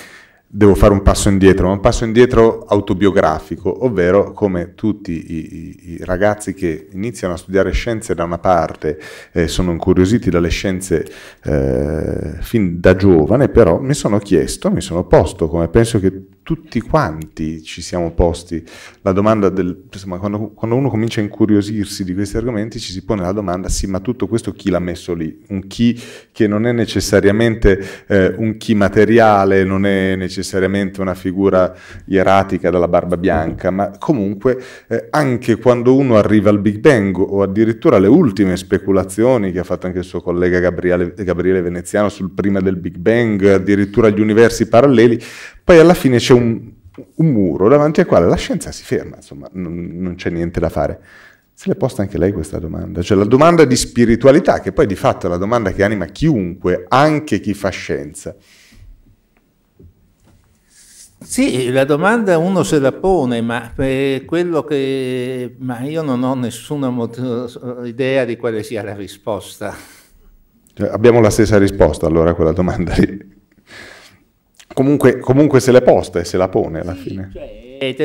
devo fare un passo indietro, ma un passo indietro autobiografico, ovvero come tutti i, i, i ragazzi che iniziano a studiare scienze da una parte eh, sono incuriositi dalle scienze eh, fin da giovane, però mi sono chiesto, mi sono posto, come penso che tutti quanti ci siamo posti la domanda del... Insomma, quando, quando, uno comincia a incuriosirsi di questi argomenti ci si pone la domanda, sì, ma tutto questo chi l'ha messo lì? Un chi che non è necessariamente eh, un chi materiale, non è necessariamente una figura ieratica dalla barba bianca, ma comunque eh, anche quando uno arriva al Big Bang o addirittura alle ultime speculazioni che ha fatto anche il suo collega Gabriele, Gabriele Veneziano sul prima del Big Bang, addirittura gli universi paralleli, poi alla fine c'è un, un muro davanti al quale la scienza si ferma, insomma, non, non c'è niente da fare. Se l'è posta anche lei questa domanda, cioè la domanda di spiritualità, che poi di fatto è la domanda che anima chiunque, anche chi fa scienza. Sì, la domanda uno se la pone, ma, che, ma io non ho nessuna idea di quale sia la risposta. Cioè, abbiamo la stessa risposta allora a quella domanda lì. Comunque, comunque, se l'è posta e se la pone alla sì, fine. Cioè, è,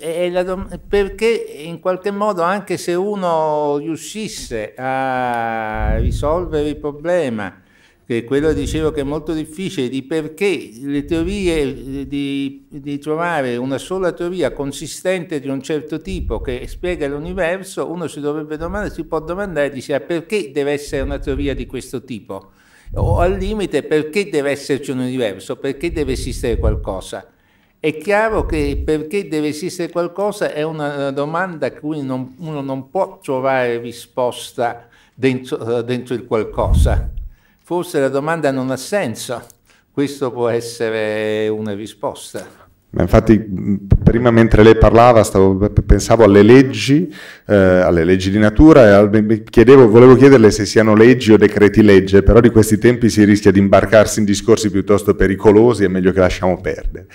è la, perché in qualche modo anche se uno riuscisse a risolvere il problema, che quello dicevo che è molto difficile, di perché le teorie, di, di trovare una sola teoria consistente di un certo tipo che spiega l'universo, uno si dovrebbe domandare, si può domandare, dice, ah, perché deve essere una teoria di questo tipo? o al limite perché deve esserci un universo, perché deve esistere qualcosa. È chiaro che perché deve esistere qualcosa è una domanda a cui non, uno non può trovare risposta dentro, eh, dentro il qualcosa. Forse la domanda non ha senso, questo può essere una risposta. Infatti, prima mentre lei parlava, stavo, pensavo alle leggi, eh, alle leggi di natura, e al, chiedevo, volevo chiederle se siano leggi o decreti legge, però di questi tempi si rischia di imbarcarsi in discorsi piuttosto pericolosi, è meglio che lasciamo perdere.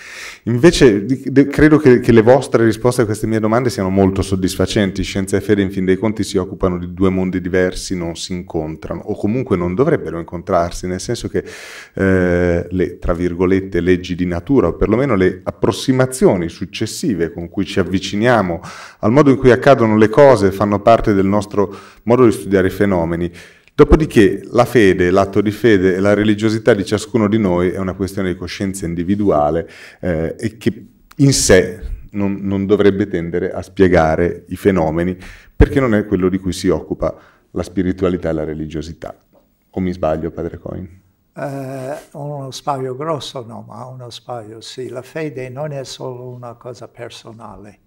Invece, de, credo che, che, le vostre risposte a queste mie domande siano molto soddisfacenti. Scienza e fede, in fin dei conti, si occupano di due mondi diversi, non si incontrano, o comunque non dovrebbero incontrarsi, nel senso che eh, le, tra virgolette, leggi di natura, o perlomeno le appropriazioni, approssimazioni successive con cui ci avviciniamo al modo in cui accadono le cose fanno parte del nostro modo di studiare i fenomeni. Dopodiché la fede, l'atto di fede e la religiosità di ciascuno di noi è una questione di coscienza individuale eh, e che in sé non, non, dovrebbe tendere a spiegare i fenomeni perché non è quello di cui si occupa la spiritualità e la religiosità. O mi sbaglio, padre Coin? eh, uno sbaglio grosso, no, ma uno sbaglio sì. La fede non è solo una cosa personale,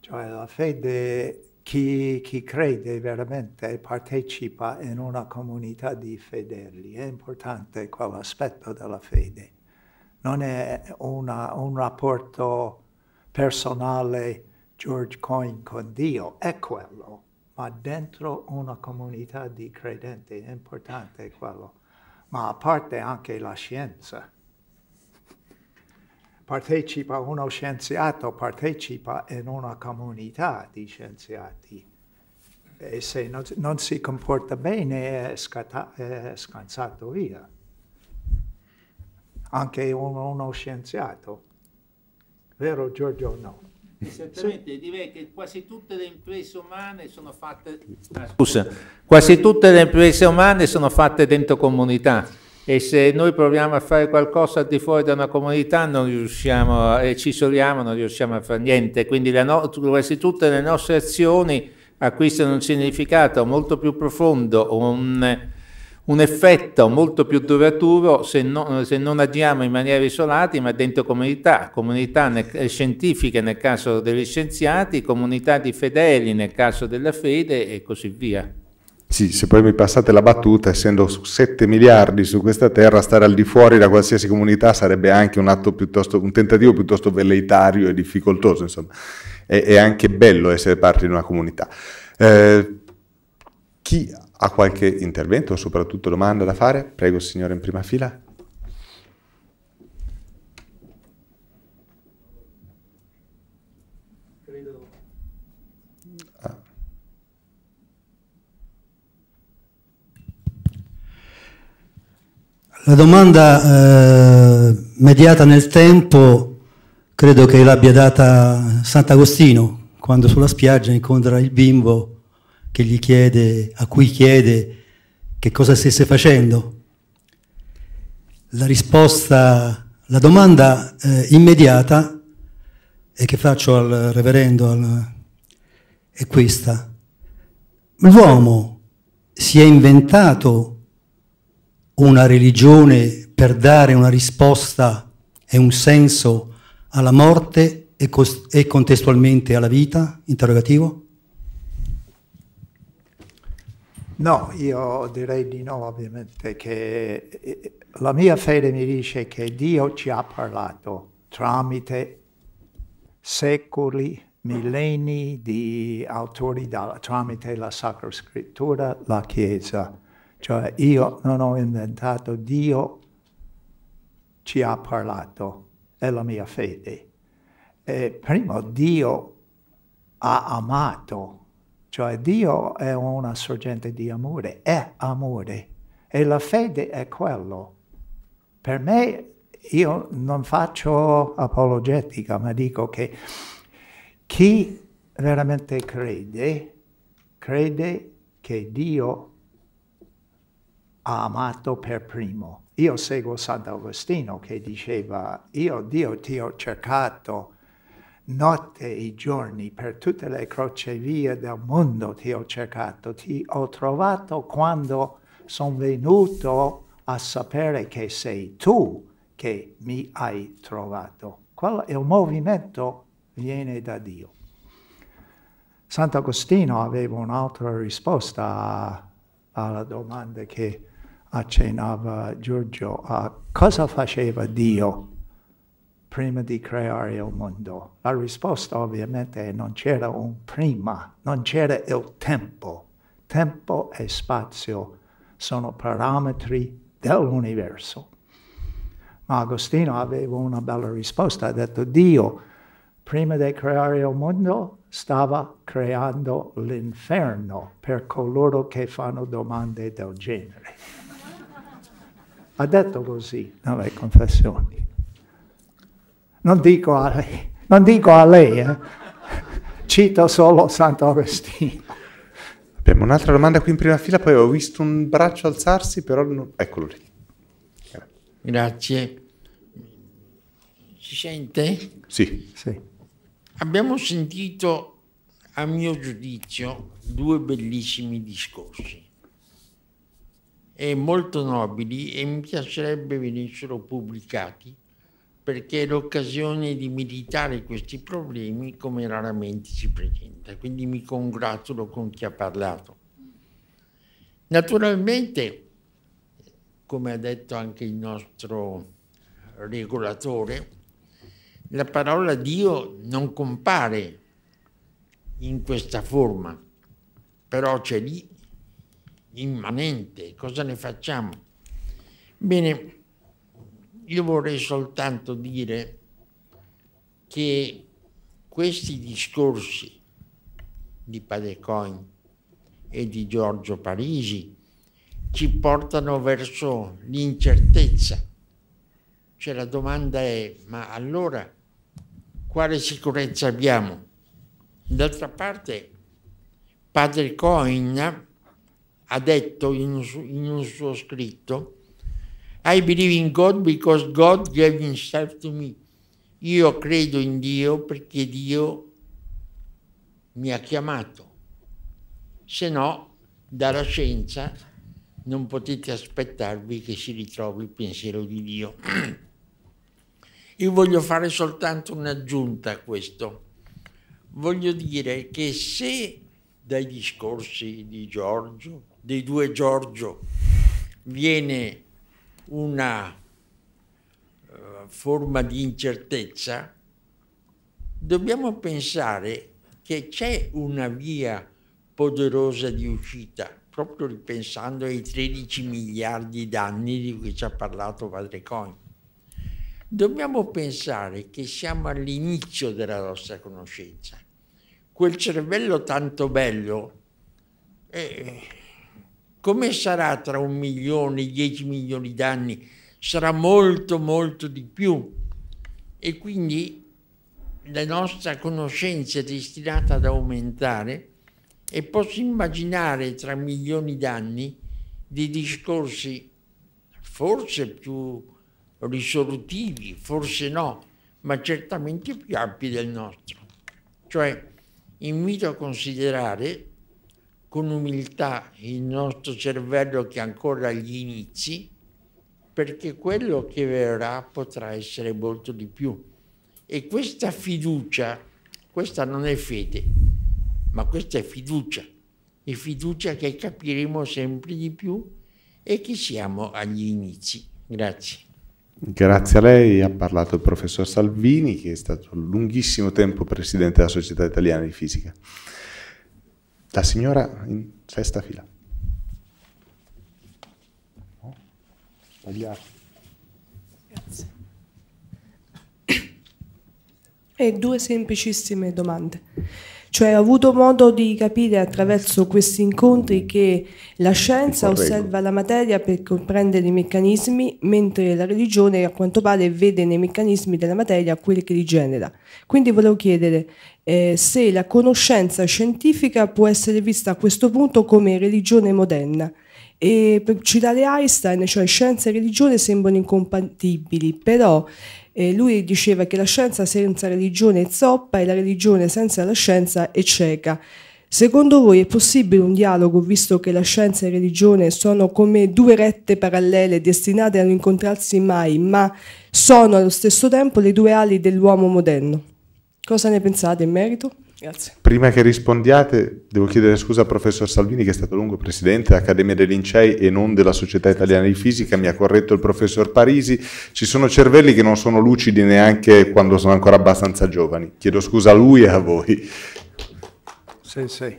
cioè la fede chi, chi, crede veramente partecipa in una comunità di fedeli. È importante quell'aspetto della fede. Non è una, un rapporto personale George Coyne con Dio, è quello, ma dentro una comunità di credenti è importante quello ma a parte anche la scienza. Partecipa uno scienziato, partecipa in una comunità di scienziati e se non, non si comporta bene è, scatta, è scansato via. Anche uno, uno scienziato. Vero Giorgio? No. Certamente, direi che quasi tutte le imprese umane sono fatte... scusa, quasi tutte le imprese umane sono fatte dentro comunità e se noi proviamo a fare qualcosa al di fuori da una comunità non riusciamo, a, e ci isoliamo, non riusciamo a fare niente. Quindi no, quasi tutte le nostre azioni acquistano un significato molto più profondo, un un effetto molto più duraturo se, no, eh, se, non agiamo in maniera isolata, ma dentro comunità, comunità ne, eh, scientifiche nel caso degli scienziati, comunità di fedeli nel caso della fede e così via. Sì, se poi mi passate la battuta, essendo 7 miliardi su questa terra, stare al di fuori da qualsiasi comunità sarebbe anche un, atto piuttosto, un tentativo piuttosto velleitario e difficoltoso, insomma. È, è anche bello essere parte di una comunità. Eh, chi ha qualche intervento o soprattutto domanda da fare? Prego, signore in prima fila. La domanda eh, mediata nel tempo credo che l'abbia data Sant'Agostino quando sulla spiaggia incontra il bimbo che gli chiede, a cui chiede che cosa stesse facendo. La risposta, la domanda eh, immediata e che faccio al reverendo al, è questa. L'uomo si è inventato una religione per dare una risposta e un senso alla morte e, e contestualmente alla vita? Interrogativo? No, io direi di no, ovviamente, che eh, eh, la mia fede mi dice che Dio ci ha parlato tramite secoli, millenni di autori, tramite la Sacra Scrittura, la Chiesa. Cioè io non ho inventato, Dio ci ha parlato, è la mia fede. E prima Dio ha amato cioè Dio è una sorgente di amore, è amore. E la fede è quello. Per me, io non faccio apologetica, ma dico che chi veramente crede, crede che Dio ha amato per primo. Io seguo Sant'Agostino che diceva, io Dio ti ho cercato notte e giorni per tutte le crocevie del mondo ti ho cercato, ti ho trovato quando sono venuto a sapere che sei tu che mi hai trovato. Quello, è il movimento viene da Dio. Sant'Agostino aveva un'altra risposta alla domanda che accennava Giorgio a cosa faceva Dio prima di creare il mondo? La risposta ovviamente è non c'era un prima, non c'era il tempo. Tempo e spazio sono parametri dell'universo. Ma Agostino aveva una bella risposta, ha detto Dio prima di creare il mondo stava creando l'inferno per coloro che fanno domande del genere. Ha detto così nelle confessioni. Non dico a lei, non dico a lei eh. cito solo Sant'Agostino. Abbiamo un'altra domanda qui in prima fila, poi ho visto un braccio alzarsi, però non... eccolo lì. Grazie. Si sente? Sì. sì. Abbiamo sentito, a mio giudizio, due bellissimi discorsi e molto nobili e mi piacerebbe venissero pubblicati perché è l'occasione di meditare questi problemi come raramente si presenta, quindi mi congratulo con chi ha parlato. Naturalmente, come ha detto anche il nostro regolatore, la parola Dio non compare in questa forma, però c'è lì immanente, cosa ne facciamo? Bene, io vorrei soltanto dire che questi discorsi di Padecoin e di Giorgio Parisi ci portano verso l'incertezza. Cioè la domanda è, ma allora quale sicurezza abbiamo? D'altra parte, padre Coin ha detto in un, suo, in un scritto i believe in God because God gave himself to me. Io credo in Dio perché Dio mi ha chiamato. Se no, dalla scienza non potete aspettarvi che si ritrovi il pensiero di Dio. Io voglio fare soltanto un'aggiunta a questo. Voglio dire che se dai discorsi di Giorgio, dei due Giorgio, viene una eh, forma di incertezza, dobbiamo pensare che c'è una via poderosa di uscita, proprio ripensando ai 13 miliardi d'anni di cui ci ha parlato Padre Cogni. Dobbiamo pensare che siamo all'inizio della nostra conoscenza. Quel cervello tanto bello eh, come sarà tra un milione, dieci milioni d'anni? Sarà molto, molto di più. E quindi la nostra conoscenza è destinata ad aumentare e posso immaginare tra milioni d'anni dei discorsi forse più risolutivi, forse no, ma certamente più ampi del nostro. Cioè, invito a considerare con umiltà il nostro cervello che ancora agli inizi, perché quello che verrà potrà essere molto di più. E questa fiducia, questa non è fede, ma questa è fiducia. E fiducia che capiremo sempre di più e che siamo agli inizi. Grazie. Grazie a lei, ha parlato il professor Salvini che è stato lunghissimo tempo presidente della Società Italiana di Fisica. La signora in sesta fila. No? Grazie. E due semplicissime domande. Cioè ho avuto modo di capire attraverso questi incontri che la scienza osserva la materia per comprendere i meccanismi, mentre la religione a quanto pare vede nei meccanismi della materia quelli che li genera. Quindi volevo chiedere eh, se la conoscenza scientifica può essere vista a questo punto come religione moderna. E per citare Einstein, cioè scienza e religione sembrano incompatibili, però eh, lui diceva che la scienza senza religione è zoppa e la religione senza la scienza è cieca. Secondo voi è possibile un dialogo visto che la scienza e la religione sono come due rette parallele destinate a non incontrarsi mai, ma sono allo stesso tempo le due ali dell'uomo moderno? Cosa ne pensate in merito? Grazie. Prima che rispondiate, devo chiedere scusa al professor Salvini, che è stato lungo presidente dell'Accademia dei Lincei e non della Società Italiana di Fisica. Mi ha corretto il professor Parisi. Ci sono cervelli che non sono lucidi neanche quando sono ancora abbastanza giovani. Chiedo scusa a lui e a voi. Sì, sì.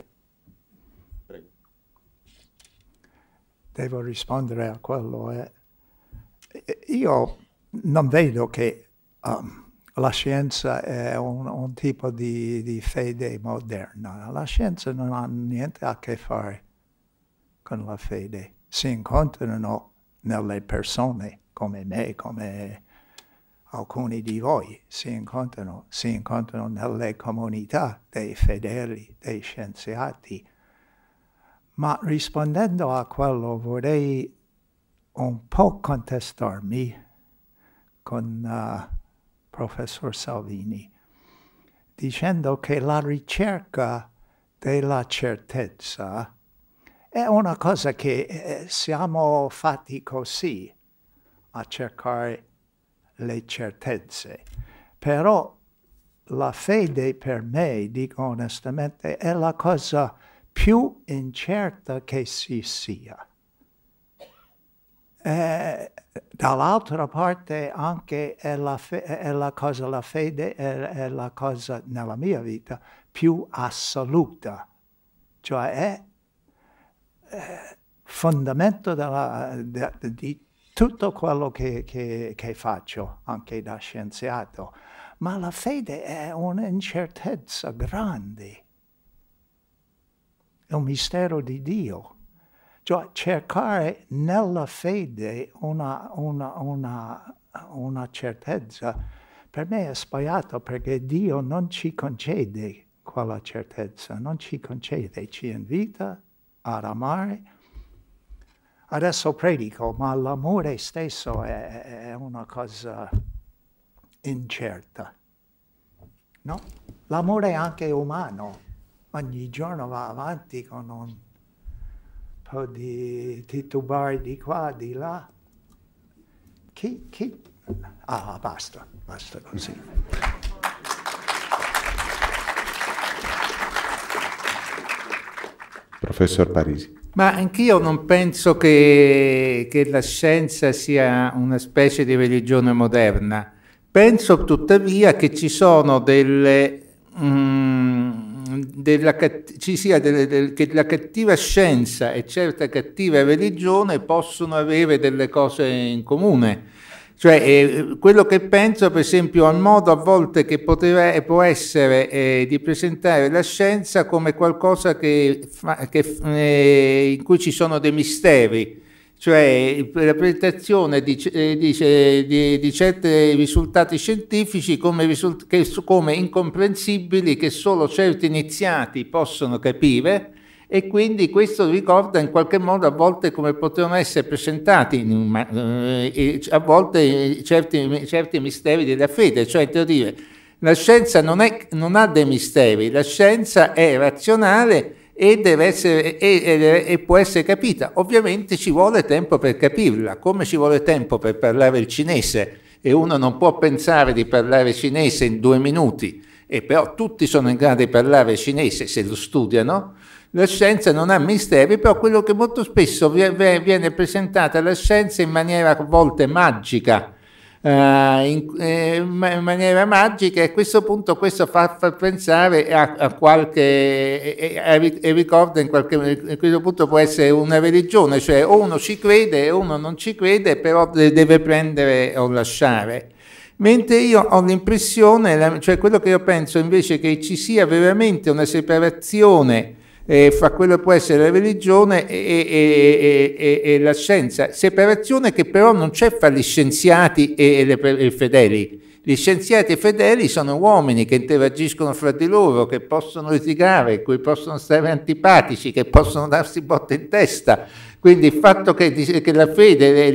Devo rispondere a quello. Eh. Io non vedo che. Um, la scienza è un, un tipo di, di, fede moderna. La scienza non ha niente a che fare con la fede. Si incontrano nelle persone come me, come alcuni di voi. Si incontrano, si incontrano nelle comunità dei fedeli, dei scienziati. Ma rispondendo a quello vorrei un po' contestarmi con... Uh, professor Salvini, dicendo che la ricerca della certezza è una cosa che eh, siamo fatti così a cercare le certezze. Però la fede per me, dico onestamente, è la cosa più incerta che si sia. Eh, dall'altra parte anche è la, fe- è la, cosa, la fede è, è, la cosa nella mia vita più assoluta, cioè è, è eh, fondamento della, de, de, di tutto quello che, che, che, faccio, anche da scienziato. Ma la fede è un'incertezza grande, è un mistero di Dio. Cioè cercare nella fede una, una, una, una certezza per me è sbagliato perché Dio non ci concede quella certezza, non ci concede, ci invita ad amare. Adesso predico, ma l'amore stesso è, è una cosa incerta. No? L'amore è anche umano, ogni giorno va avanti con un o di titubare di qua, di là. Chi, chi? Ah, basta, basta così. Professor Parisi. Ma anch'io non penso che, che, la scienza sia una specie di religione moderna. Penso tuttavia che ci sono delle... Mm, della, ci sia delle, del, che la cattiva scienza e certa cattiva religione possono avere delle cose in comune. Cioè, eh, quello che penso, per esempio, al modo a volte che poteva, eh, può essere eh, di presentare la scienza come qualcosa che, che, eh, in cui ci sono dei misteri, cioè la presentazione di, eh, di, di, di certi risultati scientifici come, risult che, come, incomprensibili che solo certi iniziati possono capire e quindi questo ricorda in qualche modo a volte come potevano essere presentati eh, a volte eh, certi, certi misteri della fede, cioè devo dire, la scienza non, è, non ha dei misteri, la scienza è razionale e, deve essere, e, e, può essere capita. Ovviamente ci vuole tempo per capirla, come ci vuole tempo per parlare il cinese e uno non può pensare di parlare cinese in due minuti, e però tutti sono in grado di parlare cinese se lo studiano. La scienza non ha misteri, però quello che molto spesso viene presentata la scienza in maniera a volte magica, eh, in, eh, in, maniera magica e a questo punto questo fa, fa pensare a, a qualche e ricorda in qualche a questo punto può essere una religione, cioè o uno ci crede o uno non ci crede, però deve prendere o lasciare. Mentre io ho l'impressione, cioè quello che io penso invece che ci sia veramente una separazione eh, fra quello che può essere la religione e, e, e, e, la scienza. Separazione che però non c'è fra gli scienziati e, le, i fedeli. Gli scienziati e i fedeli sono uomini che interagiscono fra di loro, che possono litigare, che possono stare antipatici, che possono darsi botte in testa. Quindi il fatto che, che la fede,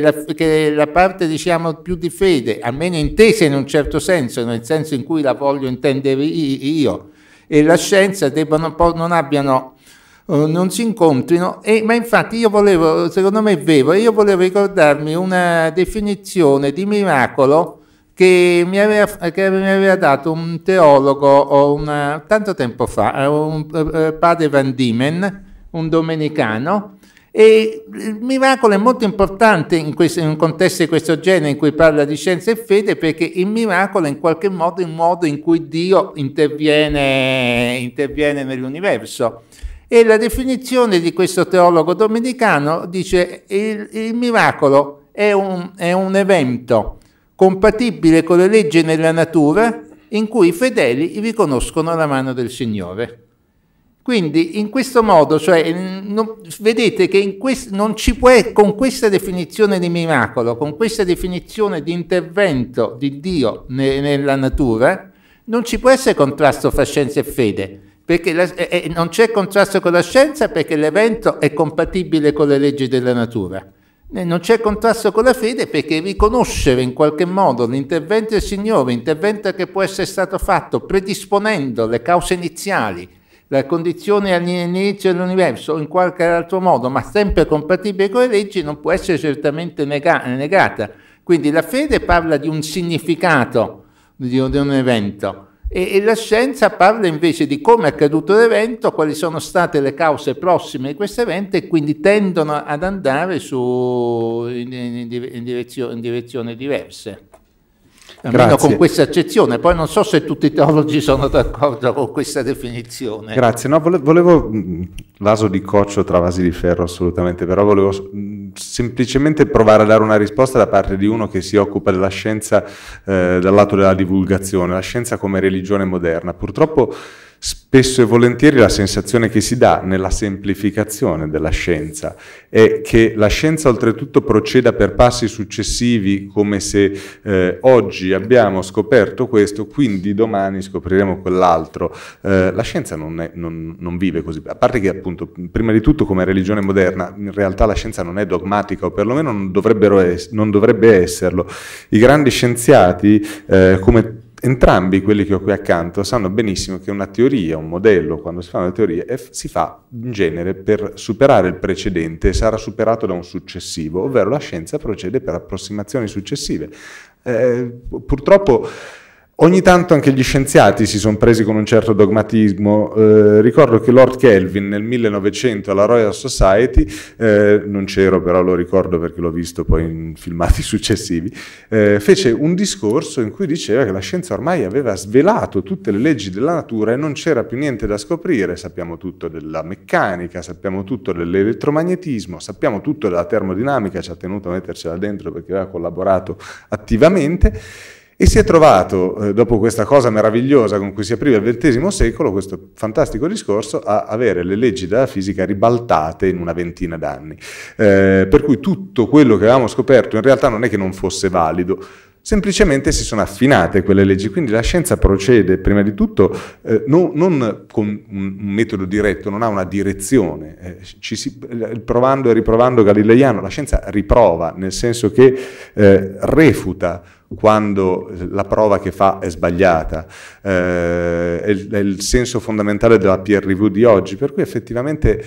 la, che la parte diciamo più di fede, almeno intesa in un certo senso, nel senso in cui la voglio intendere io, e la scienza debbano, non abbiano eh, non si incontrino, e, ma infatti io volevo, secondo me è vero, io volevo ricordarmi una definizione di miracolo che mi aveva, che mi aveva dato un teologo una, tanto tempo fa, eh, un, eh, padre Van Diemen, un domenicano, e eh, il miracolo è molto importante in, questo, in, un contesto di questo genere in cui parla di scienza e fede perché il miracolo è in qualche modo il modo in cui Dio interviene, interviene nell'universo. E la definizione di questo teologo domenicano dice il, il miracolo è un, è un evento compatibile con le leggi nella natura in cui i fedeli riconoscono la mano del Signore. Quindi in questo modo, cioè, non, vedete che quest, non ci può, con questa definizione di miracolo, con questa definizione di intervento di Dio ne, nella natura, non ci può essere contrasto fra scienza e fede, perché la, eh, non c'è contrasto con la scienza perché l'evento è compatibile con le leggi della natura. Non c'è contrasto con la fede perché riconoscere in qualche modo l'intervento del Signore, l'intervento che può essere stato fatto predisponendo le cause iniziali, la condizione all'inizio dell'universo in qualche altro modo, ma sempre compatibile con le leggi, non può essere certamente nega negata. Quindi la fede parla di un significato di, un evento e, e la scienza parla invece di come è accaduto l'evento, quali sono state le cause prossime di questo evento e quindi tendono ad andare su, in, in, in, direzio, in direzioni diverse. Grazie. con questa accezione. Poi non so se tutti i teologi sono d'accordo con questa definizione. Grazie, no, volevo, mm, vaso di coccio tra vasi di ferro assolutamente, però volevo mm, semplicemente provare a dare una risposta da parte di uno che si occupa della scienza eh, dal lato della divulgazione, la scienza come religione moderna. Purtroppo Spesso e volentieri la sensazione che si dà nella semplificazione della scienza è che la scienza oltretutto proceda per passi successivi come se eh, oggi abbiamo scoperto questo, quindi domani scopriremo quell'altro. Eh, la scienza non, è, non, non, vive così, a parte che appunto prima di tutto come religione moderna in realtà la scienza non è dogmatica o perlomeno non, es non dovrebbe esserlo. I grandi scienziati eh, come entrambi quelli che ho qui accanto sanno benissimo che una teoria, un modello, quando si fa una teoria, si fa in genere per superare il precedente e sarà superato da un successivo, ovvero la scienza procede per approssimazioni successive. Eh, purtroppo Ogni tanto anche gli scienziati si sono presi con un certo dogmatismo. Eh, ricordo che Lord Kelvin nel 1900 alla Royal Society, eh, non c'ero però lo ricordo perché l'ho visto poi in filmati successivi, eh, fece un discorso in cui diceva che la scienza ormai aveva svelato tutte le leggi della natura e non c'era più niente da scoprire. Sappiamo tutto della meccanica, sappiamo tutto dell'elettromagnetismo, sappiamo tutto della termodinamica, ci ha tenuto a mettercela dentro perché aveva collaborato attivamente. E si è trovato, eh, dopo questa cosa meravigliosa con cui si apriva il XX secolo, questo fantastico discorso, a avere le leggi della fisica ribaltate in una ventina d'anni. Eh, per cui tutto quello che avevamo scoperto in realtà non è che non fosse valido, semplicemente si sono affinate quelle leggi. Quindi la scienza procede prima di tutto eh, non, non, con un, metodo diretto, non ha una direzione. Eh, si, eh, provando e riprovando Galileiano, la scienza riprova, nel senso che eh, refuta quando la prova che fa è sbagliata. Eh, è, il, è il senso fondamentale della peer review di oggi, per cui effettivamente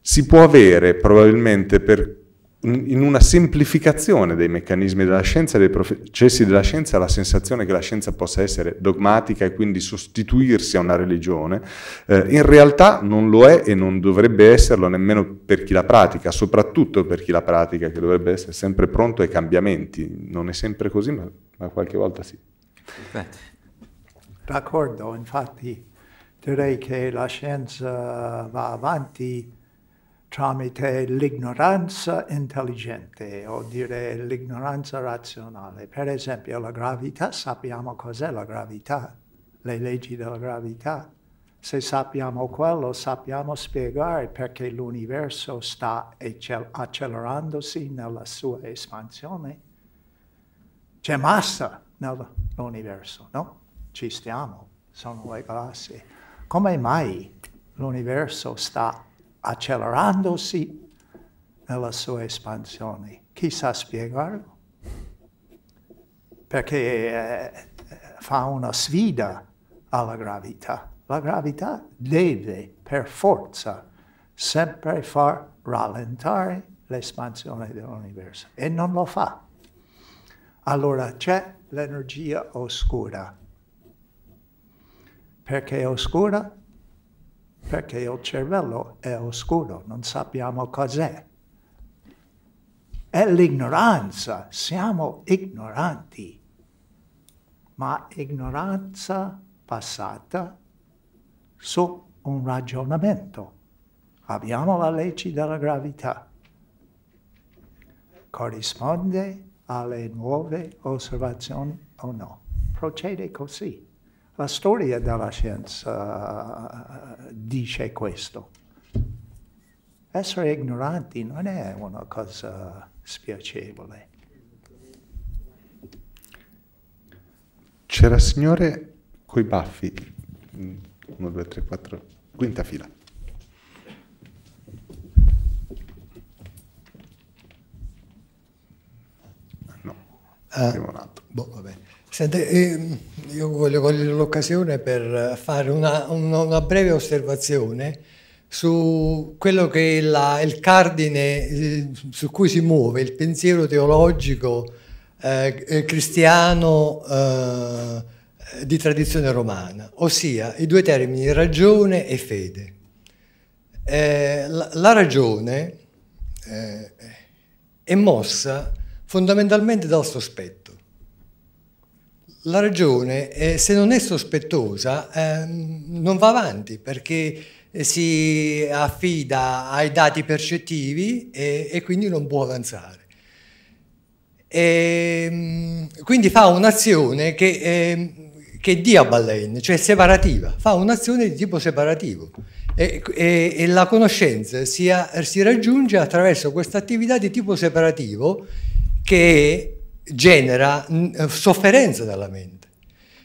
si può avere probabilmente per in una semplificazione dei meccanismi della scienza e dei processi della scienza, la sensazione che la scienza possa essere dogmatica e quindi sostituirsi a una religione, eh, in realtà non lo è e non dovrebbe esserlo nemmeno per chi la pratica, soprattutto per chi la pratica, che dovrebbe essere sempre pronto ai cambiamenti. Non è sempre così, ma, ma qualche volta sì. D'accordo, infatti direi che la scienza va avanti tramite l'ignoranza intelligente o dire l'ignoranza razionale. Per esempio la gravità, sappiamo cos'è la gravità, le leggi della gravità. Se sappiamo quello, sappiamo spiegare perché l'universo sta accelerandosi nella sua espansione. C'è massa nell'universo, no? Ci stiamo, sono le galassie. Come mai l'universo sta accelerandosi nella sua espansione. Chissà spiegarlo? Perché eh, fa una sfida alla gravità. La gravità deve, per forza, sempre far rallentare l'espansione dell'universo e non lo fa. Allora c'è l'energia oscura. Perché è oscura? perché il cervello è oscuro, non sappiamo cos'è. È l'ignoranza, siamo ignoranti, ma ignoranza passata su un ragionamento. Abbiamo la legge della gravità. Corrisponde alle nuove osservazioni o no? Procede così. La storia della scienza eh, dice questo. Essere ignoranti non è una cosa spiacevole. C'era il signore coi baffi, mm, Uno, due, tre, quattro. quinta fila. No, uh, boh, vabbè. Sente, eh, io voglio cogliere l'occasione per fare una, una, una, breve osservazione su quello che è la, il cardine eh, su cui si muove il pensiero teologico eh, eh, cristiano eh, di tradizione romana, ossia i due termini ragione e fede. Eh, la, la, ragione è mossa fondamentalmente dal sospetto la ragione, eh, se non è sospettosa, ehm, non va avanti perché eh, si affida ai dati percettivi e, e quindi non può avanzare. E, ehm, quindi fa un'azione che, eh, che dia Ballen, cioè separativa, fa un'azione di tipo separativo e, e, e la conoscenza si, a, si raggiunge attraverso questa attività di tipo separativo che è genera eh, sofferenza nella mente.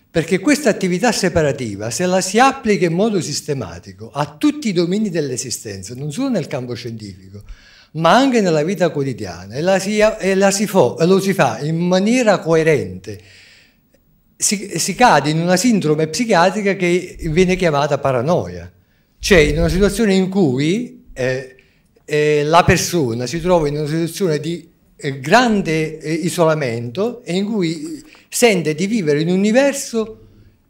Perché questa attività separativa, se la si applica in modo sistematico a tutti i domini dell'esistenza, non solo nel campo scientifico, ma anche nella vita quotidiana, e, la si, e, la si fo, lo si fa in maniera coerente, si, si cade in una sindrome psichiatrica che viene chiamata paranoia, cioè in una situazione in cui eh, eh, la persona si trova in una situazione di eh, grande eh, isolamento e in cui sente di vivere in un universo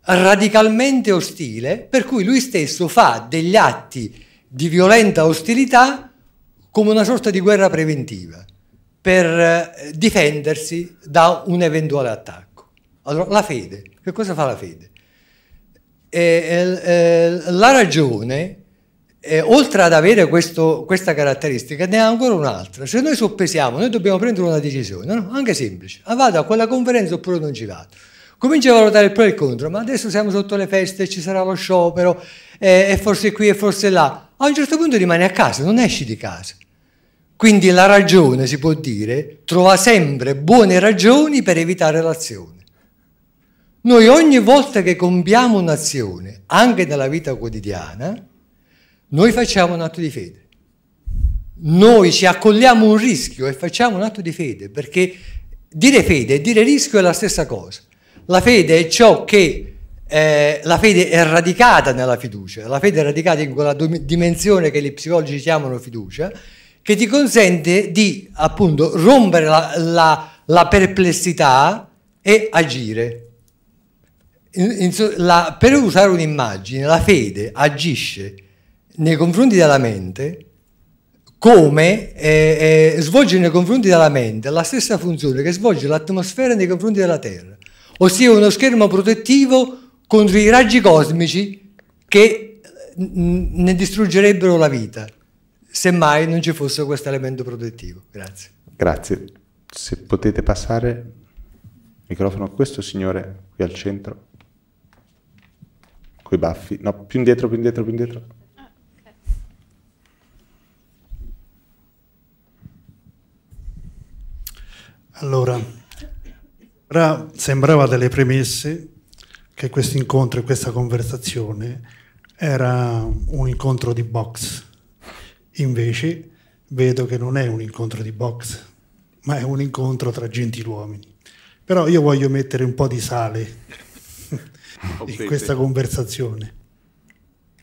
radicalmente ostile, per cui lui stesso fa degli atti di violenta ostilità come una sorta di guerra preventiva per eh, difendersi da un eventuale attacco. Allora, la fede, che cosa fa la fede? Eh, eh, la ragione eh, oltre ad avere questo, questa caratteristica, ne ha ancora un'altra. Se noi soppesiamo, noi dobbiamo prendere una decisione, no? anche semplice. Ah, vado a quella conferenza oppure non ci vado. Comincio a valutare il pro e il contro, ma adesso siamo sotto le feste, ci sarà lo sciopero, eh, forse qui e forse là. A un certo punto rimani a casa, non esci di casa. Quindi la ragione, si può dire, trova sempre buone ragioni per evitare l'azione. Noi ogni volta che compiamo un'azione, anche nella vita quotidiana, noi facciamo un atto di fede. Noi ci accogliamo un rischio e facciamo un atto di fede, perché dire fede e dire rischio è la stessa cosa. La fede è ciò che eh, la fede è radicata nella fiducia, la fede è radicata in quella dimensione che gli psicologi chiamano fiducia, che ti consente di appunto rompere la, la, la perplessità e agire. In, in, la, per usare un'immagine, la fede agisce nei confronti della mente come eh, eh, svolge nei confronti della mente la stessa funzione che svolge l'atmosfera nei confronti della Terra, ossia uno schermo protettivo contro i raggi cosmici che eh, ne distruggerebbero la vita, semmai non ci fosse questo elemento protettivo. Grazie. Grazie. Se potete passare il microfono a questo signore qui al centro, coi baffi, no, più indietro, più indietro, più indietro. Allora, ora sembrava dalle premesse che questo incontro e questa conversazione era un incontro di box. Invece vedo che non è un incontro di box, ma è un incontro tra gentiluomini. Però io voglio mettere un po' di sale in questa conversazione.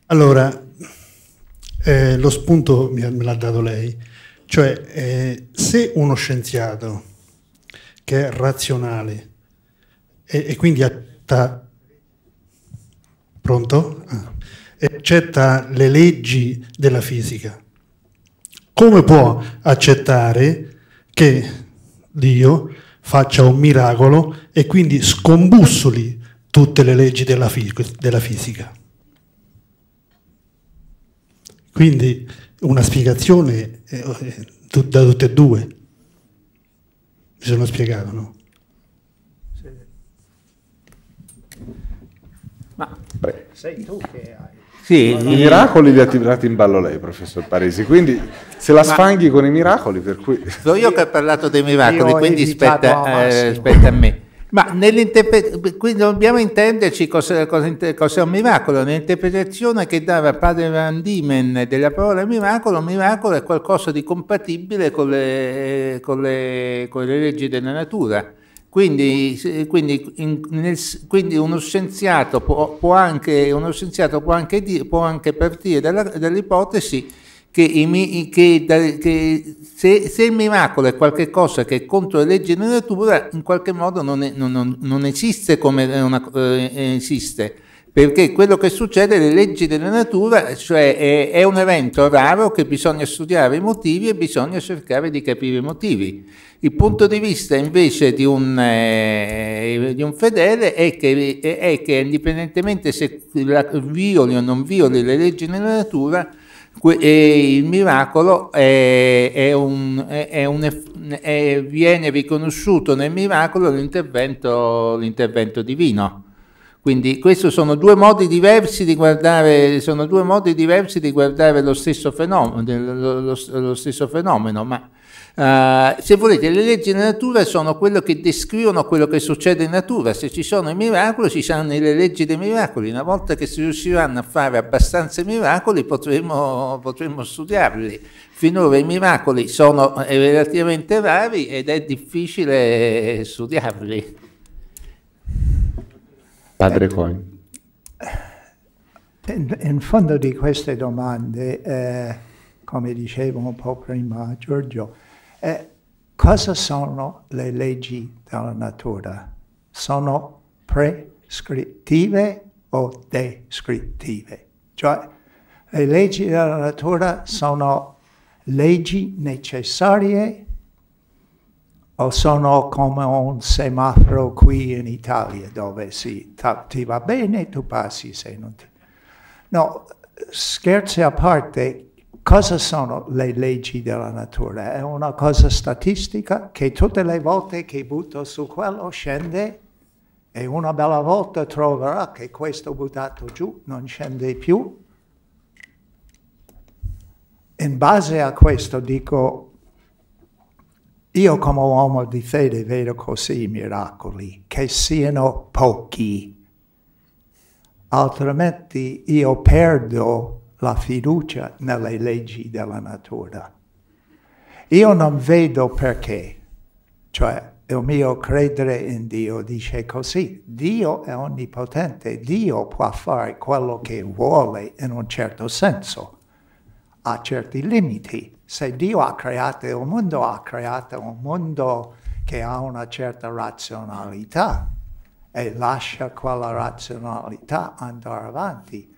Allora, eh, lo spunto me l'ha dato lei, cioè eh, se uno scienziato che è razionale e, e quindi accetta, pronto? Ah. accetta le leggi della fisica. Come può accettare che Dio faccia un miracolo e quindi scombussoli tutte le leggi della, della fisica? Quindi una spiegazione eh, eh, da tutte e due. Mi sono spiegato, no? Sì. Ma Pre. sei tu che hai... Sì, i miracoli li ha tirati in ballo lei, professor Parisi, quindi se la sfanghi Ma... con i miracoli, per cui... Sono io che ho parlato dei miracoli, quindi aspetta, eh, spetta a me. Ma quindi dobbiamo intenderci cosa, è un miracolo. Nell'interpretazione che dava padre Van Diemen della parola miracolo, un miracolo è qualcosa di compatibile con le, con le, con le leggi della natura. Quindi, quindi, in, nel, quindi uno, scienziato può, può anche, uno scienziato può, anche, dire, può anche partire dall'ipotesi che, i, che, che se, se, il miracolo è qualcosa che è contro le leggi della natura, in qualche modo non, è, non, non esiste come una, eh, esiste perché quello che succede le leggi della natura, cioè è, è, un evento raro che bisogna studiare i motivi e bisogna cercare di capire i motivi. Il punto di vista invece di un, eh, di un fedele è che, è che indipendentemente se la, violi o non violi le leggi della natura, e il miracolo è, è un, è un viene riconosciuto nel miracolo l'intervento, l'intervento divino. Quindi questi sono due modi diversi di guardare, sono due modi diversi di guardare lo stesso fenomeno, lo, lo stesso fenomeno ma Uh, se volete, le leggi della natura sono quello che descrivono quello che succede in natura. Se ci sono i miracoli, ci saranno le leggi dei miracoli. Una volta che si riusciranno a fare abbastanza miracoli, potremo, potremo studiarli. Finora i miracoli sono eh, relativamente rari ed è difficile studiarli. Padre Coin. Eh, in, in, fondo di queste domande, eh, come dicevo un po' prima Giorgio, eh, cosa sono le leggi della natura? Sono prescrittive o descrittive? Cioè, le leggi della natura sono leggi necessarie o sono come un semaforo qui in Italia dove si, ti va bene, tu passi, se non ti... No, scherzi a parte, cosa sono le leggi della natura? È una cosa statistica che tutte le volte che butto su quello scende e una bella volta troverà che questo buttato giù non scende più. In base a questo dico, io come uomo di fede vedo così i miracoli, che siano pochi, altrimenti io perdo la fiducia nelle leggi della natura. Io non vedo perché, cioè il mio credere in Dio dice così, Dio è onnipotente, Dio può fare quello che vuole in un certo senso, ha certi limiti. Se Dio ha creato il mondo, ha creato un mondo che ha una certa razionalità e lascia quella razionalità andare avanti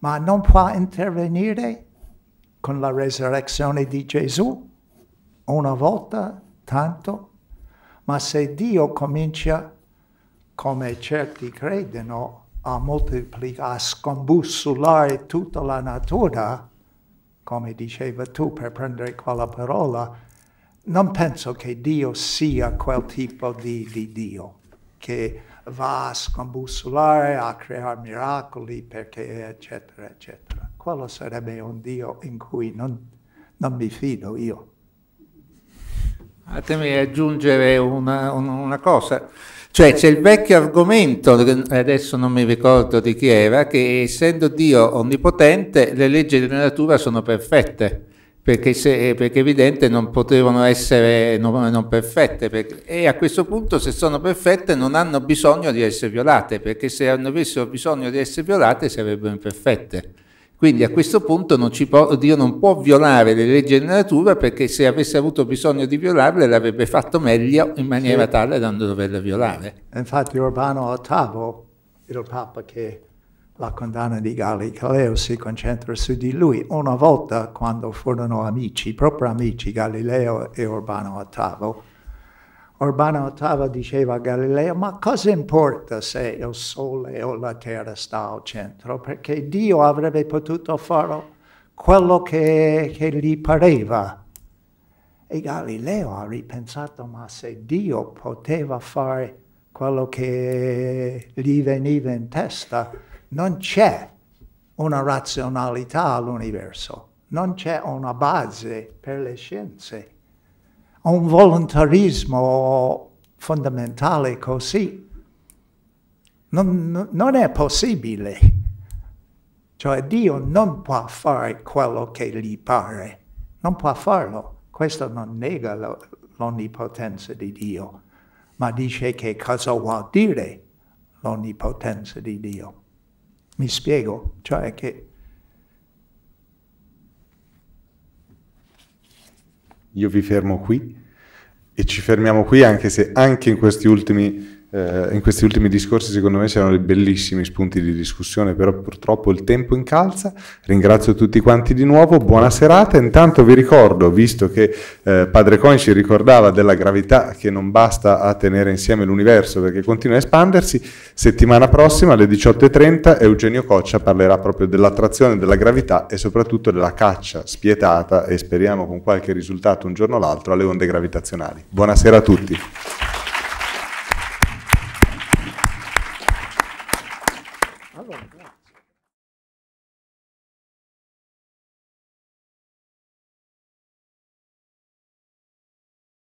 ma non può intervenire con la resurrezione di Gesù una volta tanto, ma se Dio comincia, come certi credono, a moltiplicare, a scombussolare tutta la natura, come diceva tu per prendere quella parola, non penso che Dio sia quel tipo di, di Dio che va a scombussolare, a creare miracoli, perché eccetera, eccetera. Quello sarebbe un Dio in cui non, non mi fido io. Fatemi aggiungere una, una cosa. Cioè c'è il vecchio argomento, adesso non mi ricordo di chi era, che essendo Dio onnipotente le leggi della natura sono perfette perché, se, perché è evidente non potevano essere non, non perfette perché, e a questo punto se sono perfette non hanno bisogno di essere violate perché se avessero bisogno di essere violate sarebbero imperfette. Quindi a questo punto non può, Dio non può violare le leggi della natura perché se avesse avuto bisogno di violarle l'avrebbe fatto meglio in maniera tale da non doverle violare. Infatti Urbano VIII, il Papa che la condanna di Galileo si concentra su di lui. Una volta, quando furono amici, proprio amici, Galileo e Urbano VIII, Urbano VIII diceva a Galileo, ma cosa importa se il Sole o la Terra sta al centro? Perché Dio avrebbe potuto fare quello che, che gli pareva. E Galileo ha ripensato, ma se Dio poteva fare quello che gli veniva in testa, non c'è una razionalità all'universo, non c'è una base per le scienze. Un volontarismo fondamentale così non, non è possibile. Cioè Dio non può fare quello che gli pare, non può farlo. Questo non nega l'onnipotenza di Dio, ma dice che cosa vuol dire l'onnipotenza di Dio. Mi spiego, cioè che... Io vi fermo qui e ci fermiamo qui anche se anche in questi ultimi eh, in questi ultimi discorsi secondo me c'erano dei bellissimi spunti di discussione, però purtroppo il tempo incalza. Ringrazio tutti quanti di nuovo, buona serata. Intanto vi ricordo, visto che eh, Padre Coin ci ricordava della gravità che non basta a tenere insieme l'universo perché continua a espandersi, settimana prossima alle 18.30 Eugenio Coccia parlerà proprio dell'attrazione della gravità e soprattutto della caccia spietata e speriamo con qualche risultato un giorno o l'altro alle onde gravitazionali. Buonasera a tutti.